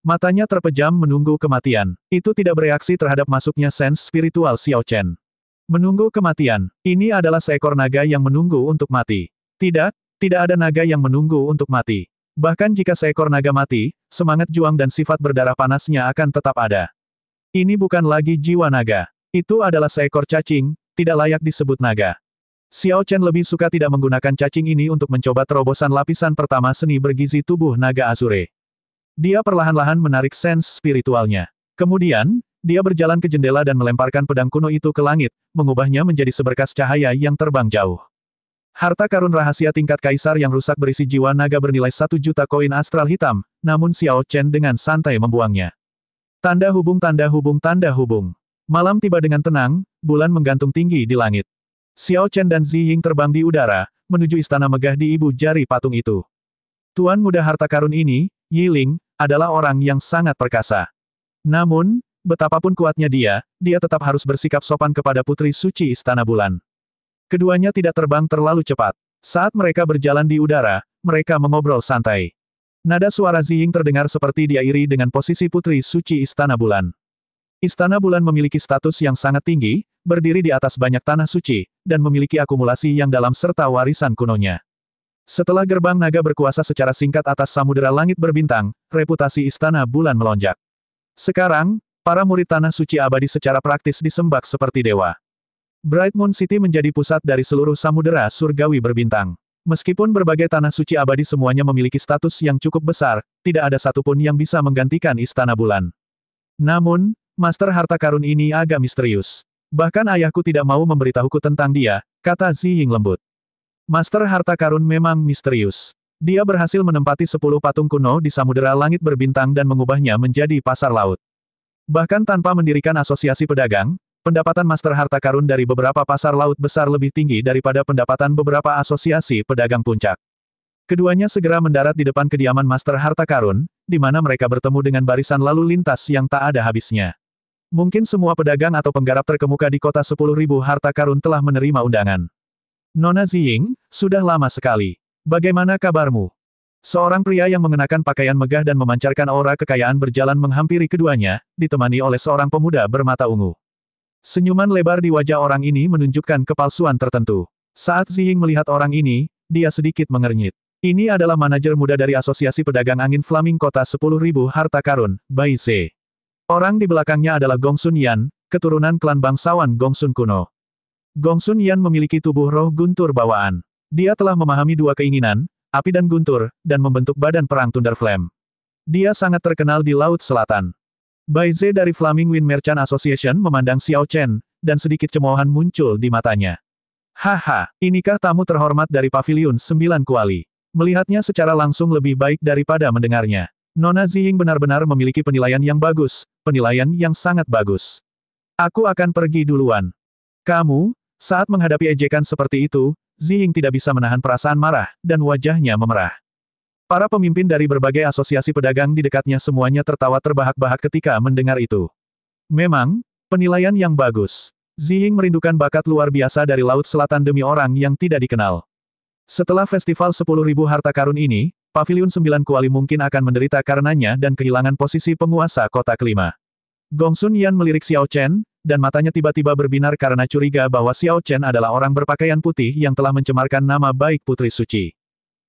Matanya terpejam menunggu kematian. Itu tidak bereaksi terhadap masuknya sens spiritual Xiao Chen. Menunggu kematian. Ini adalah seekor naga yang menunggu untuk mati. Tidak, tidak ada naga yang menunggu untuk mati. Bahkan jika seekor naga mati, semangat juang dan sifat berdarah panasnya akan tetap ada. Ini bukan lagi jiwa naga. Itu adalah seekor cacing, tidak layak disebut naga. Xiao Chen lebih suka tidak menggunakan cacing ini untuk mencoba terobosan lapisan pertama seni bergizi tubuh naga Azure. Dia perlahan-lahan menarik sens spiritualnya. Kemudian, dia berjalan ke jendela dan melemparkan pedang kuno itu ke langit, mengubahnya menjadi seberkas cahaya yang terbang jauh. Harta karun rahasia tingkat kaisar yang rusak berisi jiwa naga bernilai satu juta koin astral hitam, namun Xiao Chen dengan santai membuangnya. Tanda hubung tanda hubung tanda hubung. Malam tiba dengan tenang, bulan menggantung tinggi di langit. Xiao Chen dan Zi Ying terbang di udara, menuju istana megah di ibu jari patung itu. Tuan muda harta karun ini, Yiling, adalah orang yang sangat perkasa. Namun, betapapun kuatnya dia, dia tetap harus bersikap sopan kepada putri suci istana bulan. Keduanya tidak terbang terlalu cepat. Saat mereka berjalan di udara, mereka mengobrol santai. Nada suara Ziying terdengar seperti dia iri dengan posisi putri suci istana bulan. Istana Bulan memiliki status yang sangat tinggi, berdiri di atas banyak tanah suci, dan memiliki akumulasi yang dalam serta warisan kunonya. Setelah gerbang naga berkuasa secara singkat atas samudera langit berbintang, reputasi Istana Bulan melonjak. Sekarang, para murid tanah suci abadi secara praktis disembak seperti dewa. Bright Moon City menjadi pusat dari seluruh samudera surgawi berbintang. Meskipun berbagai tanah suci abadi semuanya memiliki status yang cukup besar, tidak ada satupun yang bisa menggantikan Istana Bulan. Namun, Master harta karun ini agak misterius. Bahkan ayahku tidak mau memberitahuku tentang dia, kata Zi Ying lembut. Master harta karun memang misterius. Dia berhasil menempati sepuluh patung kuno di samudera langit berbintang dan mengubahnya menjadi pasar laut. Bahkan tanpa mendirikan asosiasi pedagang, pendapatan master harta karun dari beberapa pasar laut besar lebih tinggi daripada pendapatan beberapa asosiasi pedagang puncak. Keduanya segera mendarat di depan kediaman master harta karun, di mana mereka bertemu dengan barisan lalu lintas yang tak ada habisnya. Mungkin semua pedagang atau penggarap terkemuka di kota 10.000 harta karun telah menerima undangan. Nona Ziying, sudah lama sekali. Bagaimana kabarmu? Seorang pria yang mengenakan pakaian megah dan memancarkan aura kekayaan berjalan menghampiri keduanya, ditemani oleh seorang pemuda bermata ungu. Senyuman lebar di wajah orang ini menunjukkan kepalsuan tertentu. Saat Ziying melihat orang ini, dia sedikit mengernyit. Ini adalah manajer muda dari Asosiasi Pedagang Angin Flaming Kota 10.000 Harta Karun, Bai Se. Orang di belakangnya adalah Gong Sun Yan, keturunan klan bangsawan Gong Sun kuno. Gong Sun Yan memiliki tubuh roh guntur bawaan. Dia telah memahami dua keinginan, api dan guntur, dan membentuk badan perang Thunder Flame. Dia sangat terkenal di Laut Selatan. Bai Ze dari Flaming Wind Merchant Association memandang Xiao Chen, dan sedikit cemoohan muncul di matanya. Haha, inikah tamu terhormat dari Paviliun Sembilan Kuali? Melihatnya secara langsung lebih baik daripada mendengarnya. Nona Ziying benar-benar memiliki penilaian yang bagus, penilaian yang sangat bagus. Aku akan pergi duluan. Kamu, saat menghadapi ejekan seperti itu, Ziying tidak bisa menahan perasaan marah, dan wajahnya memerah. Para pemimpin dari berbagai asosiasi pedagang di dekatnya semuanya tertawa terbahak-bahak ketika mendengar itu. Memang, penilaian yang bagus. Ziying merindukan bakat luar biasa dari Laut Selatan demi orang yang tidak dikenal. Setelah festival 10.000 harta karun ini, Paviliun Sembilan Kuali mungkin akan menderita karenanya dan kehilangan posisi penguasa kota kelima. Gong Sun Yan melirik Xiao Chen, dan matanya tiba-tiba berbinar karena curiga bahwa Xiao Chen adalah orang berpakaian putih yang telah mencemarkan nama baik Putri Suci.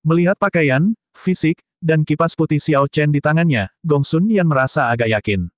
Melihat pakaian, fisik, dan kipas putih Xiao Chen di tangannya, Gong Sun Yan merasa agak yakin.